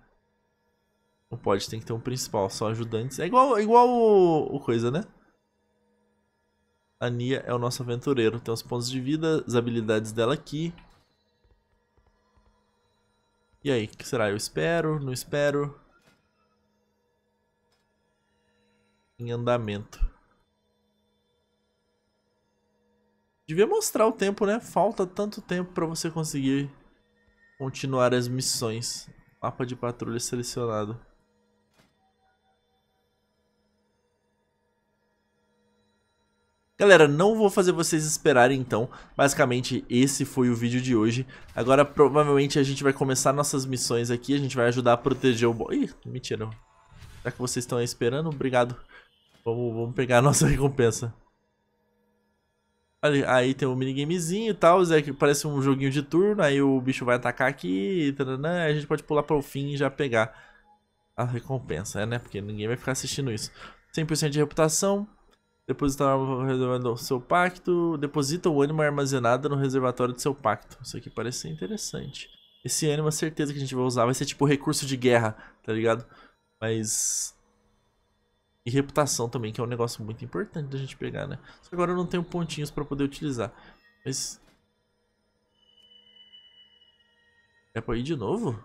Speaker 1: não pode, tem que ter um principal, só ajudantes. É igual, é igual o, o coisa, né? A Nia é o nosso aventureiro. Tem os pontos de vida, as habilidades dela aqui. E aí, o que será? Eu espero? Não espero? Em andamento. Devia mostrar o tempo, né? Falta tanto tempo pra você conseguir continuar as missões. Mapa de patrulha selecionado. Galera, não vou fazer vocês esperarem então. Basicamente, esse foi o vídeo de hoje. Agora, provavelmente, a gente vai começar nossas missões aqui. A gente vai ajudar a proteger o... Bo... Ih, mentira. Já que vocês estão aí esperando, obrigado. Vamos, vamos pegar a nossa recompensa. Olha, aí tem um minigamezinho e tal, que parece um joguinho de turno, aí o bicho vai atacar aqui, taranã, a gente pode pular o fim e já pegar a recompensa, né? Porque ninguém vai ficar assistindo isso. 100% de reputação, Depositar uma seu pacto. Deposita o ânima armazenada no reservatório do seu pacto. Isso aqui parece ser interessante. Esse ânima, certeza que a gente vai usar. Vai ser tipo recurso de guerra, tá ligado? Mas... E reputação também, que é um negócio muito importante da gente pegar, né? Só que agora eu não tenho pontinhos pra poder utilizar. Mas... É pra ir de novo?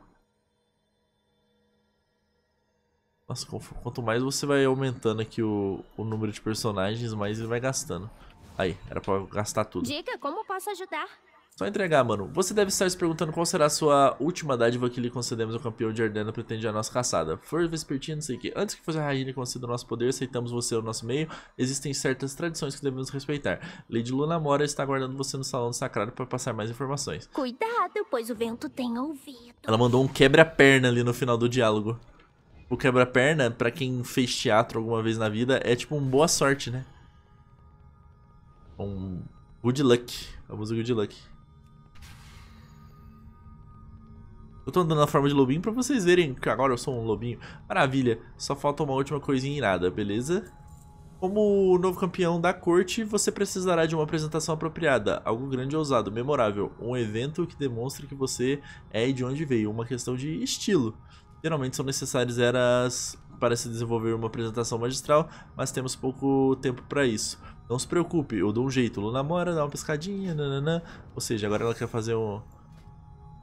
Speaker 1: Nossa, quanto mais você vai aumentando aqui o, o número de personagens, mais ele vai gastando. Aí, era pra gastar tudo. dica como posso ajudar? Só entregar, mano. Você deve estar se perguntando qual será a sua última dádiva que lhe concedemos ao campeão de Ardena pretende a nossa caçada. For Vespertina, não sei o que. Antes que fosse a Rainha conceda o nosso poder, aceitamos você no nosso meio. Existem certas tradições que devemos respeitar. Lady Luna Mora está aguardando você no salão sagrado para passar mais informações. Cuidado, pois o vento tem ouvido. Ela mandou um quebra-perna ali no final do diálogo. O quebra-perna, para quem fez teatro alguma vez na vida, é tipo um boa sorte, né? Um good luck. A música good luck. Eu tô andando na forma de lobinho pra vocês verem que agora eu sou um lobinho. Maravilha. Só falta uma última coisinha e nada, beleza? Como novo campeão da corte, você precisará de uma apresentação apropriada, algo grande ousado, memorável, um evento que demonstre que você é e de onde veio, uma questão de estilo. Geralmente são necessárias eras para se desenvolver uma apresentação magistral, mas temos pouco tempo para isso. Não se preocupe, eu dou um jeito. Luna mora, dá uma pescadinha, nananã. Ou seja, agora ela quer fazer um...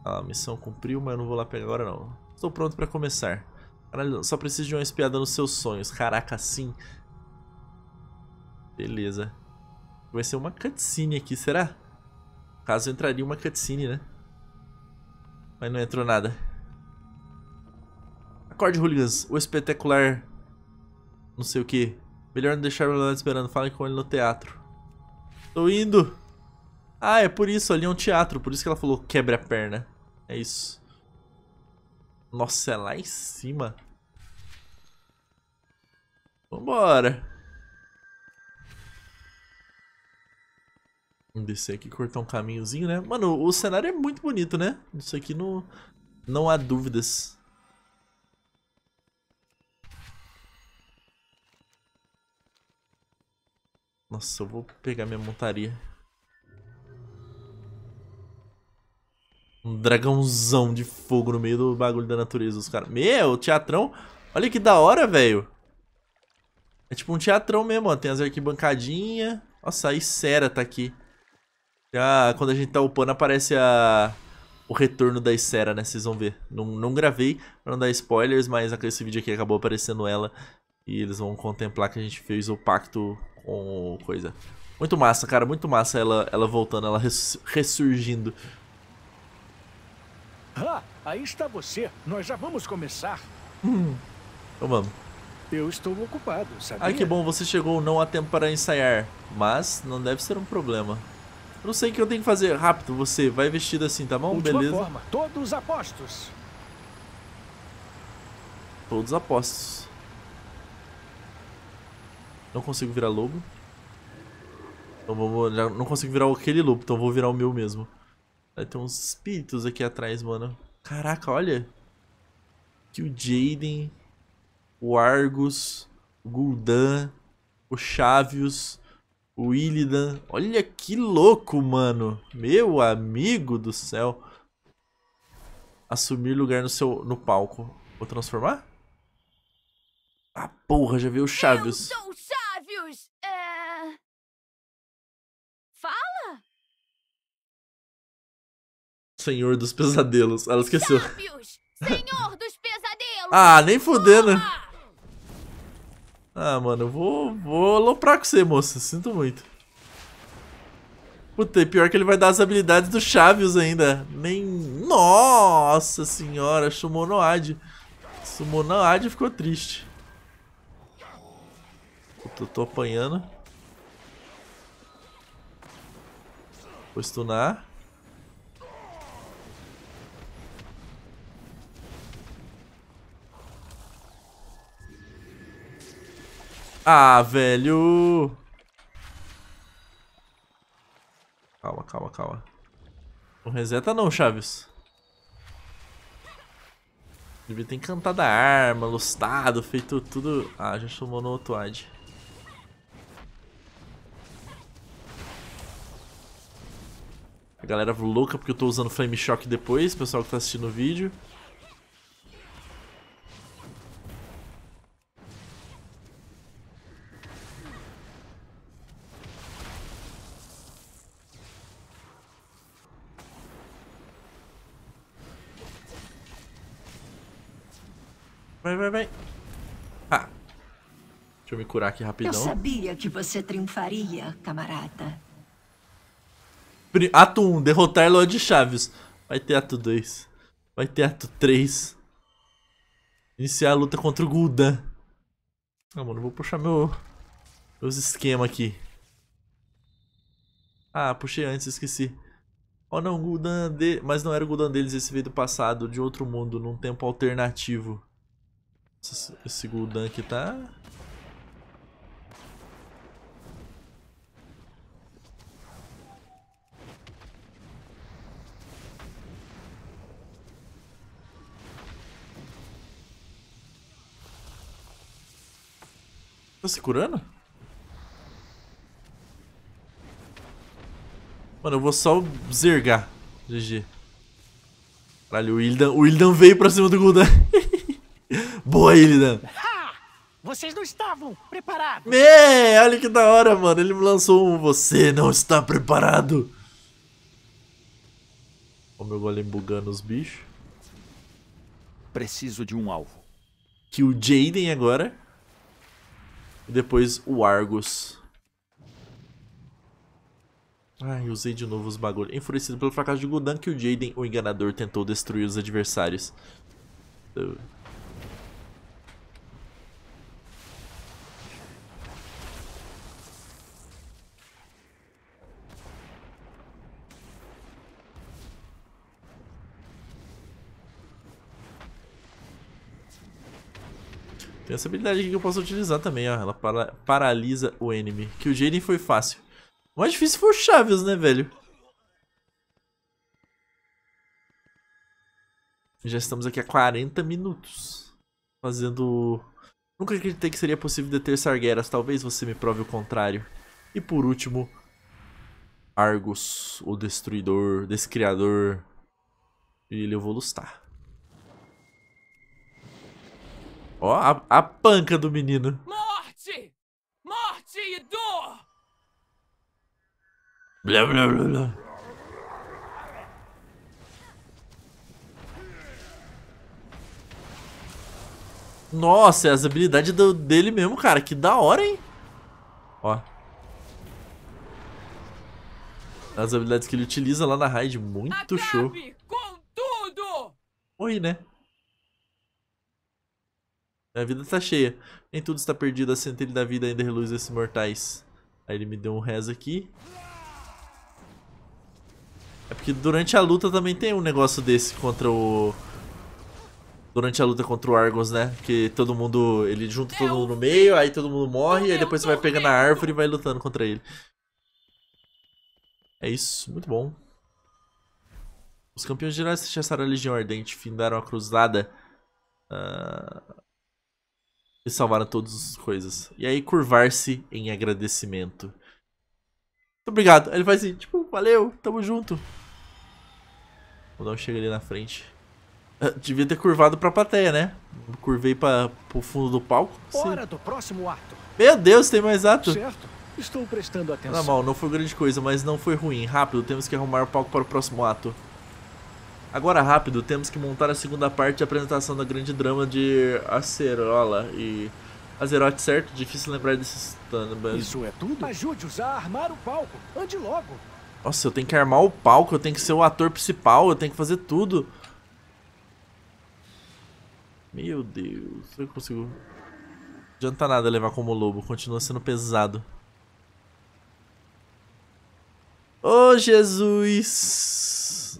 Speaker 1: Ah, a missão cumpriu, mas eu não vou lá pegar agora não. Estou pronto para começar. Caralho, só preciso de uma espiada nos seus sonhos. Caraca, sim. Beleza. Vai ser uma cutscene aqui, será? Caso entraria uma cutscene, né? Mas não entrou nada. Acorde, Hooligans. O espetacular... Não sei o que. Melhor não deixar o Leonardo esperando. Falem com ele no teatro. Tô indo. Ah, é por isso. Ali é um teatro. Por isso que ela falou quebra a perna. É isso. Nossa, é lá em cima. Vambora. Vamos descer aqui, cortar um caminhozinho, né? Mano, o cenário é muito bonito, né? Isso aqui não, não há dúvidas. Nossa, eu vou pegar minha montaria. Um dragãozão de fogo no meio do bagulho da natureza, os caras. Meu, teatrão. Olha que da hora, velho. É tipo um teatrão mesmo, ó. Tem as arquibancadinhas. Nossa, a Isera tá aqui. Já quando a gente tá upando aparece a... o retorno da Isera, né? Vocês vão ver. Não, não gravei pra não dar spoilers, mas esse vídeo aqui acabou aparecendo ela. E eles vão contemplar que a gente fez o pacto com coisa. Muito massa, cara, muito massa ela, ela voltando, ela ressurgindo. Ah, aí está você. Nós já vamos começar. Hum, então vamos. Eu estou ocupado, sabia? Ah, que bom, você chegou não a tempo para ensaiar. Mas não deve ser um problema. Eu não sei o que eu tenho que fazer. Rápido, você vai vestido assim, tá bom? Última Beleza. Forma. Todos apostos. Todos apostos. Não consigo virar lobo. Então vou, já não consigo virar aquele lobo, então vou virar o meu mesmo. Vai ter uns espíritos aqui atrás, mano. Caraca, olha. Que o Jaden, o Argus, o Gul'dan, o Chavius, o Illidan. Olha que louco, mano. Meu amigo do céu. Assumir lugar no seu no palco. Vou transformar? Ah, porra, já veio o Chavius. Senhor dos Pesadelos. Ela esqueceu. Senhor dos Pesadelos! ah, nem fudendo. Né? Ah, mano, eu vou, vou aloprar com você, moça. Sinto muito. Puta, e pior que ele vai dar as habilidades do Chavius ainda. Nem... Nossa senhora, sumou no Ad. Sumou no Ad e ficou triste. Puta, eu tô apanhando. Vou stunar. Ah, velho. Calma, calma, calma. Não reseta não, Chaves. Devia ter encantado a arma, lustado, feito tudo... Ah, já chamou no outro ad. A galera louca porque eu tô usando Flame Shock depois, pessoal que tá assistindo o vídeo. Vai, vai, vai. Ah. Deixa eu me curar aqui rapidão. Eu sabia que você triunfaria, camarada. Ato 1, derrotar Lord Chaves. Vai ter ato 2. Vai ter ato 3. Iniciar a luta contra o Gul'dan. Não, ah, mano, vou puxar meu... Meus esquemas aqui. Ah, puxei antes, esqueci. Oh não, Gul'dan de... Mas não era o Gul'dan deles, esse veio do passado, de outro mundo, num tempo alternativo. Esse, esse Gul'dan aqui tá... Tá se curando? Mano, eu vou só zergar. GG. Caralho, o Ildan, o Ildan veio pra cima do Gul'dan. Boa, Illidan. Né? Vocês não estavam preparados. Me, olha que da hora, mano. Ele me lançou um Você não está preparado. O meu golem bugando os bichos. Preciso de um alvo. Que o Jaden agora. E depois o Argus. Ai, usei de novo os bagulhos. Enfurecido pelo fracasso de Gudan que o Jaden, o enganador, tentou destruir os adversários. Eu Tem essa habilidade aqui que eu posso utilizar também, ó. Ela para paralisa o enemy. Que o Jaden foi fácil. O mais difícil foi o Chaves, né, velho? Já estamos aqui há 40 minutos. Fazendo... Nunca acreditei que seria possível deter Sargeras. Talvez você me prove o contrário. E por último... Argus, o Destruidor, Descriador. E ele eu vou lustar. Ó, a, a panca do menino. Morte! Morte e dor! Blá, blá, blá, blá. Nossa, é as habilidades do, dele mesmo, cara. Que da hora, hein? Ó. As habilidades que ele utiliza lá na raid. Muito Acabe show. Com tudo! Oi, né? Minha vida tá cheia. Nem tudo está perdido, a assim, centelha da vida ainda reluz esses mortais. Aí ele me deu um reza aqui. É porque durante a luta também tem um negócio desse contra o... Durante a luta contra o Argos, né? Que todo mundo... Ele junta todo mundo no meio, aí todo mundo morre, aí depois você vai pegando a árvore e vai lutando contra ele. É isso, muito bom. Os campeões gerais rechaçaram a Legião Ardente, findaram a cruzada. Uh, e salvaram todas as coisas. E aí curvar-se em agradecimento. Muito obrigado. Aí ele faz assim, tipo, valeu, tamo junto. Vou dar um chega ali na frente. Eu ah, devia ter curvado pra plateia, né? Curvei pra, pro fundo do palco. Hora do próximo ato. Meu Deus, tem mais ato. Certo. Estou prestando tá atenção. Tá mal, não foi grande coisa, mas não foi ruim. Rápido, temos que arrumar o palco para o próximo ato. Agora rápido, temos que montar a segunda parte da apresentação da grande drama de Acerola e... Azeroth, certo? Difícil lembrar desses tanabas. Isso é tudo? Ajude-os a armar o palco. Ande logo. Nossa, eu tenho que armar o palco, eu tenho que ser o ator principal, eu tenho que fazer tudo. Meu Deus, eu consigo... Não adianta nada levar como lobo, continua sendo pesado. Ô oh, Jesus!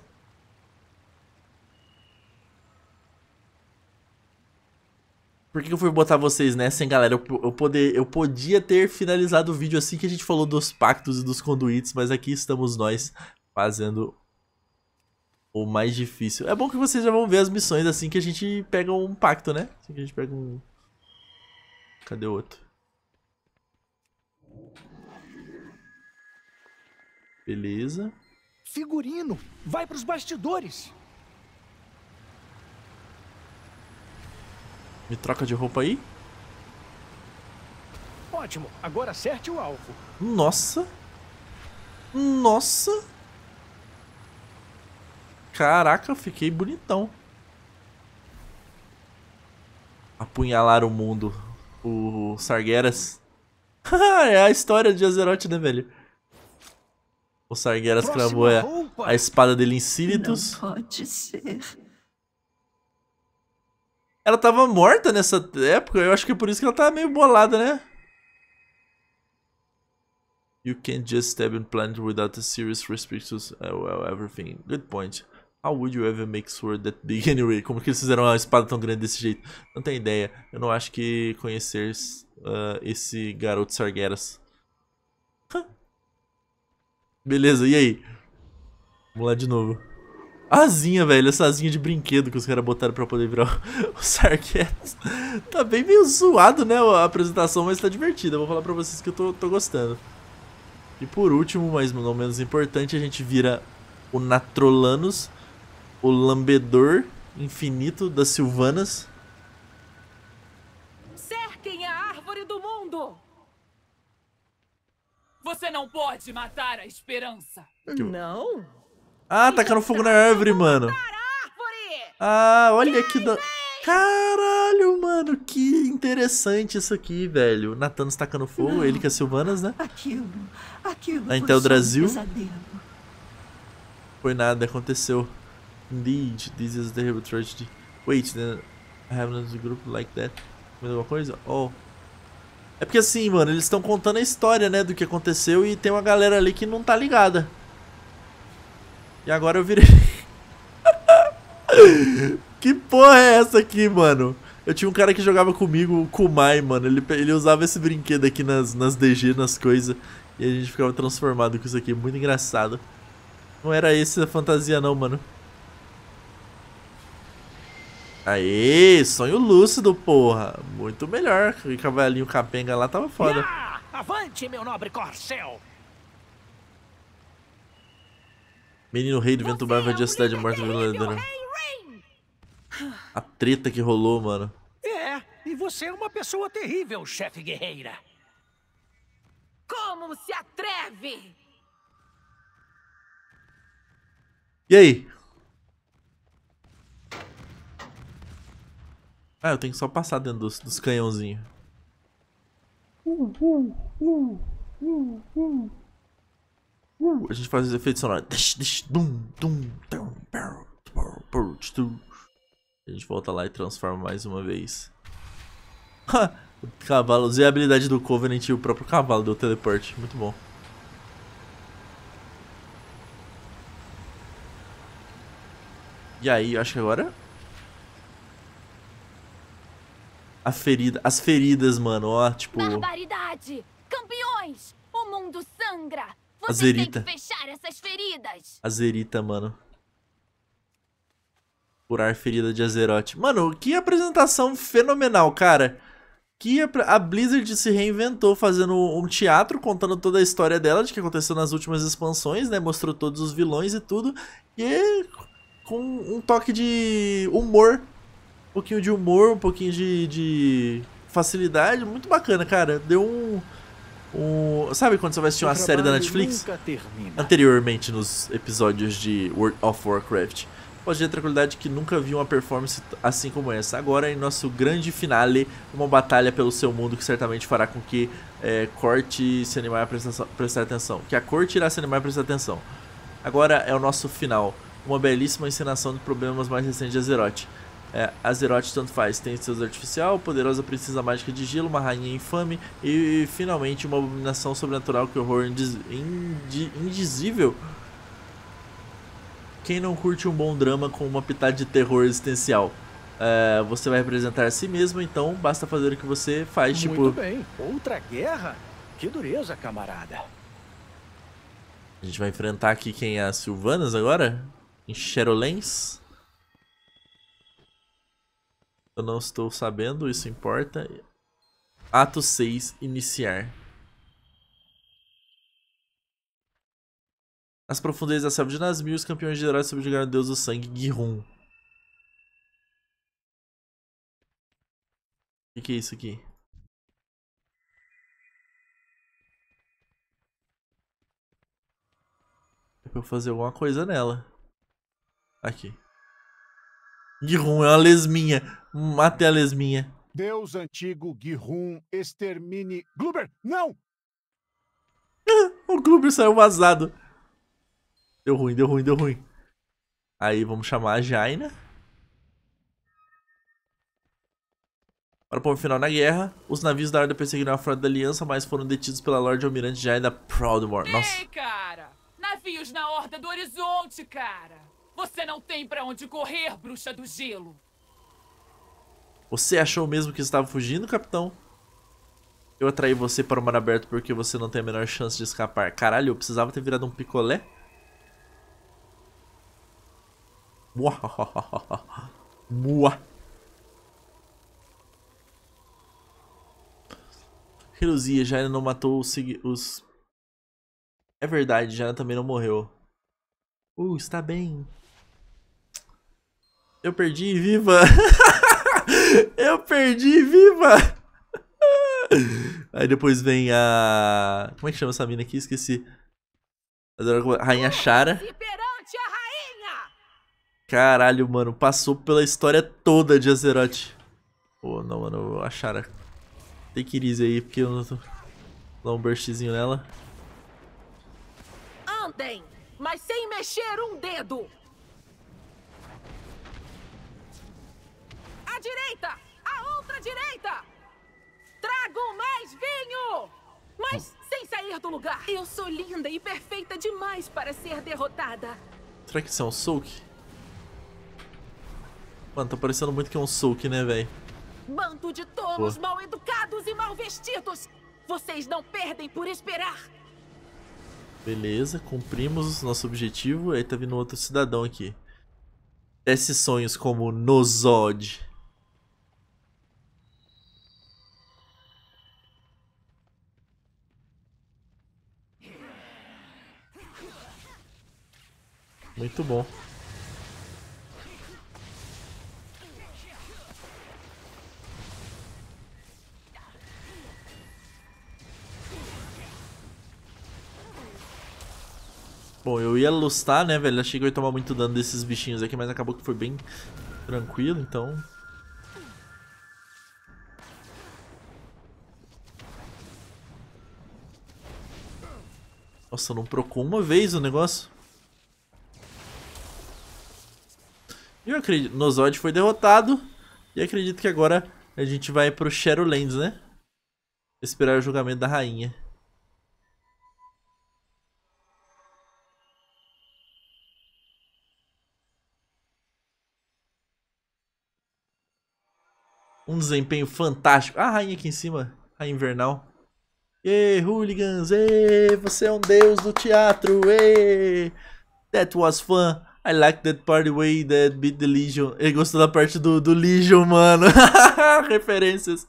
Speaker 1: Por que eu fui botar vocês nessa, hein, galera? Eu, eu, poder, eu podia ter finalizado o vídeo assim que a gente falou dos pactos e dos conduítes, mas aqui estamos nós fazendo o mais difícil. É bom que vocês já vão ver as missões assim que a gente pega um pacto, né? Assim que a gente pega um... Cadê o outro? Beleza. Figurino, vai pros bastidores! Me troca de roupa aí. Ótimo, agora acerte o alvo. Nossa. Nossa. Caraca, fiquei bonitão. Apunhalar o mundo. O Sargueras. é a história de Azeroth, né, velho? O Sargueras cravou a, a, espada dele em Sílitos. Não pode ser. Ela tava morta nessa época, eu acho que é por isso que ela tava tá meio bolada, né? You can't just stab and plant without a serious respect to uh, well, everything. Good point. How would you ever make sword that big anyway? Como que eles fizeram uma espada tão grande desse jeito? Não tem ideia. Eu não acho que conhecer uh, esse garoto Sargeras. Beleza, e aí? Vamos lá de novo. Asinha, velho, essa asinha de brinquedo que os caras botaram pra poder virar o, o é- Tá bem meio zoado, né, a apresentação, mas tá divertida. Vou falar pra vocês que eu tô, tô gostando. E por último, mas não menos importante, a gente vira o Natrolanus, o lambedor infinito das Silvanas. Cerquem a árvore do mundo! Você não pode matar a esperança! Não? Ah, tacaram tá fogo na árvore, mano. Ah, olha que da... Caralho, mano, que interessante isso aqui, velho. Natanos tacando tá fogo, Não, ele que é Silvanas, né? Aquilo, aquilo Na ah, Intel então é Brasil. Um foi nada, aconteceu. Indeed, this is the terrible tragedy. Wait, then I have another group like that. Mais alguma coisa? Oh. É porque assim, mano, eles estão contando a história, né, do que aconteceu e tem uma galera ali que não tá ligada. E agora eu virei... que porra é essa aqui, mano? Eu tinha um cara que jogava comigo, o Kumai, mano. Ele, ele usava esse brinquedo aqui nas, nas DG, nas coisas. E a gente ficava transformado com isso aqui. Muito engraçado. Não era esse a fantasia não, mano. Aê, sonho lúcido, porra. Muito melhor. O cavalinho capenga lá tava foda. Ah, avante, meu nobre corcel. Menino Rei do Vento Bar é de a cidade morta do A treta que rolou, mano. É, e você é uma pessoa terrível, chefe guerreira. Como se atreve? E aí? Ah, eu tenho que só passar dentro dos, dos canhãozinhos. Uh, uh, uh, uh, uh. Uh, a gente faz os efeitos sonoros. A gente volta lá e transforma mais uma vez. o cavalo. Usei a habilidade do Covenant e o próprio cavalo deu teleporte. Muito bom. E aí, eu acho que agora... A ferida... As feridas, mano, ó, tipo... Barbaridade! Campeões! O mundo sangra! Azerita. Azerita, mano. Curar ferida de Azeroth. Mano, que apresentação fenomenal, cara. Que a Blizzard se reinventou fazendo um teatro, contando toda a história dela, de que aconteceu nas últimas expansões, né? Mostrou todos os vilões e tudo. E com um toque de humor. Um pouquinho de humor, um pouquinho de, de facilidade. Muito bacana, cara. Deu um Sabe quando você vai assistir uma série da Netflix? Anteriormente nos episódios de World of Warcraft. Pode ter tranquilidade que nunca vi uma performance assim como essa. Agora, em nosso grande finale, uma batalha pelo seu mundo que certamente fará com que é, corte se animar a prestar, prestar atenção. Que a corte irá se animar a prestar atenção. Agora é o nosso final. Uma belíssima encenação de problemas mais recentes de Azeroth. É, Azeroth tanto faz, tem seus artificial, poderosa princesa mágica de gelo, uma rainha infame e, e finalmente uma abominação sobrenatural que horror indiz, indi, indizível. Quem não curte um bom drama com uma pitada de terror existencial? É, você vai representar a si mesmo, então basta fazer o que você faz, Muito tipo... bem, outra guerra? Que dureza, camarada. A gente vai enfrentar aqui quem é a Silvanas agora? Em Xerolens? Eu não estou sabendo, isso importa. Ato 6, iniciar. As profundezas da selva de Nazmir, os campeões de heróis subjugaram o deus do sangue, Gihun. O que, que é isso aqui? É pra eu fazer alguma coisa nela. Aqui. Gihun é uma lesminha. Mate a lesminha. Deus antigo Gihun extermine. Gluber, não! o Gluber saiu vazado. Deu ruim, deu ruim, deu ruim. Aí vamos chamar a Jaina. Para o final na guerra, os navios da Horda perseguiram a frota da Aliança, mas foram detidos pela Lorde Almirante Jaina Proudmore. Nossa. Ei, cara! Navios na Horda do Horizonte, cara! Você não tem para onde correr, bruxa do gelo. Você achou mesmo que estava fugindo, capitão? Eu atraí você para o mar aberto porque você não tem a menor chance de escapar. Caralho, eu precisava ter virado um picolé? Mua. Reluzia, Jaina não matou os, os... É verdade, Jaina também não morreu. Uh, está bem. Eu perdi, viva! eu perdi, viva! Aí depois vem a... Como é que chama essa mina aqui? Esqueci. Rainha Chara. Caralho, mano. Passou pela história toda de Azeroth. Pô, não, mano. A Chara. Tem que ir aí, porque eu não tô... Dá um burstzinho nela. Andem, mas sem mexer um dedo. direita! A outra direita! Trago mais vinho! Mas sem sair do lugar! Eu sou linda e perfeita demais para ser derrotada! Será que isso é um soak? Mano, tá parecendo muito que é um soak, né, velho? Bando de tolos Pô. mal educados e mal vestidos! Vocês não perdem por esperar! Beleza, cumprimos nosso objetivo. Aí tá vindo outro cidadão aqui. Desce sonhos como Nozod. Muito bom. Bom, eu ia lustar, né, velho? Achei que eu ia tomar muito dano desses bichinhos aqui, mas acabou que foi bem tranquilo, então... Nossa, não procou uma vez o negócio? Eu acredito. Nozod foi derrotado. E acredito que agora a gente vai pro Shadowlands, né? Esperar o julgamento da rainha. Um desempenho fantástico. Ah, a rainha aqui em cima. A invernal. Ei, hooligans! Ê, você é um deus do teatro! Ê! That was fun! I like that part way that beat the Legion. Ele gostou da parte do, do Legion, mano. Referências.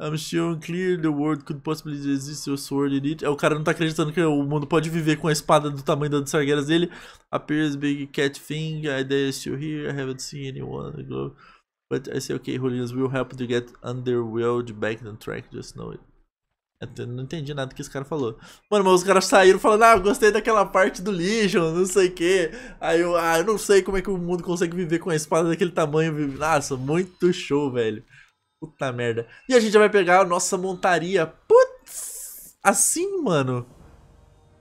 Speaker 1: I'm sure unclear the world could possibly exist a sword in it. É, o cara não tá acreditando que o mundo pode viver com a espada do tamanho das sargueiras dele. Appears big cat thing, a is still here, I haven't seen anyone on the globe. But I say, okay, Julius We'll help to get Underworld back on track, just know it. É, eu não entendi nada do que esse cara falou. Mano, mas os caras saíram falando, ah, gostei daquela parte do Legion, não sei o quê. Aí eu, ah, eu não sei como é que o mundo consegue viver com a espada daquele tamanho. Nossa, muito show, velho. Puta merda. E a gente já vai pegar a nossa montaria. Putz! Assim, mano.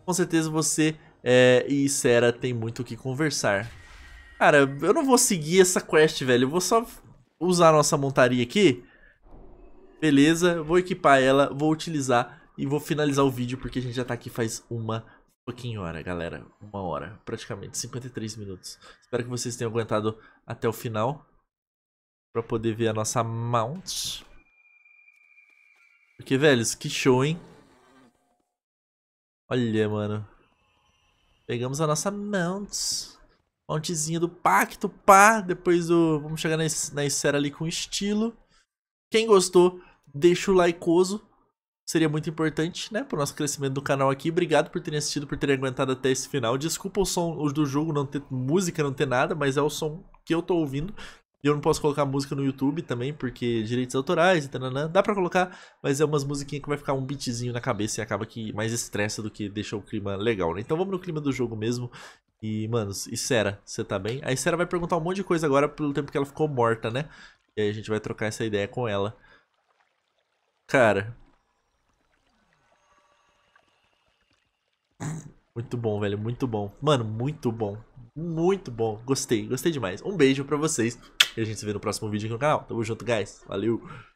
Speaker 1: Com certeza você é, e Sera tem muito o que conversar. Cara, eu não vou seguir essa quest, velho. Eu vou só usar a nossa montaria aqui Beleza, vou equipar ela, vou utilizar e vou finalizar o vídeo porque a gente já tá aqui faz uma pouquinho hora, galera. Uma hora, praticamente, 53 minutos. Espero que vocês tenham aguentado até o final pra poder ver a nossa mount. Porque, velhos, que show, hein? Olha, mano. Pegamos a nossa mount. Mountzinha do pacto, pá. Depois do... Vamos chegar na, na esfera ali com estilo. Quem gostou deixa o likeoso. Seria muito importante, né, pro nosso crescimento do canal aqui. Obrigado por terem assistido, por terem aguentado até esse final. Desculpa o som do jogo não ter música, não ter nada, mas é o som que eu tô ouvindo. E eu não posso colocar música no YouTube também, porque direitos autorais e tananã. Dá pra colocar, mas é umas musiquinhas que vai ficar um beatzinho na cabeça e acaba que mais estressa do que deixa o clima legal, né? Então vamos no clima do jogo mesmo. E, mano e Sera, você tá bem? Aí Sera vai perguntar um monte de coisa agora pelo tempo que ela ficou morta, né? E aí a gente vai trocar essa ideia com ela. Cara. Muito bom, velho. Muito bom. Mano, muito bom. Muito bom. Gostei, gostei demais. Um beijo pra vocês. E a gente se vê no próximo vídeo aqui no canal. Tamo junto, guys. Valeu.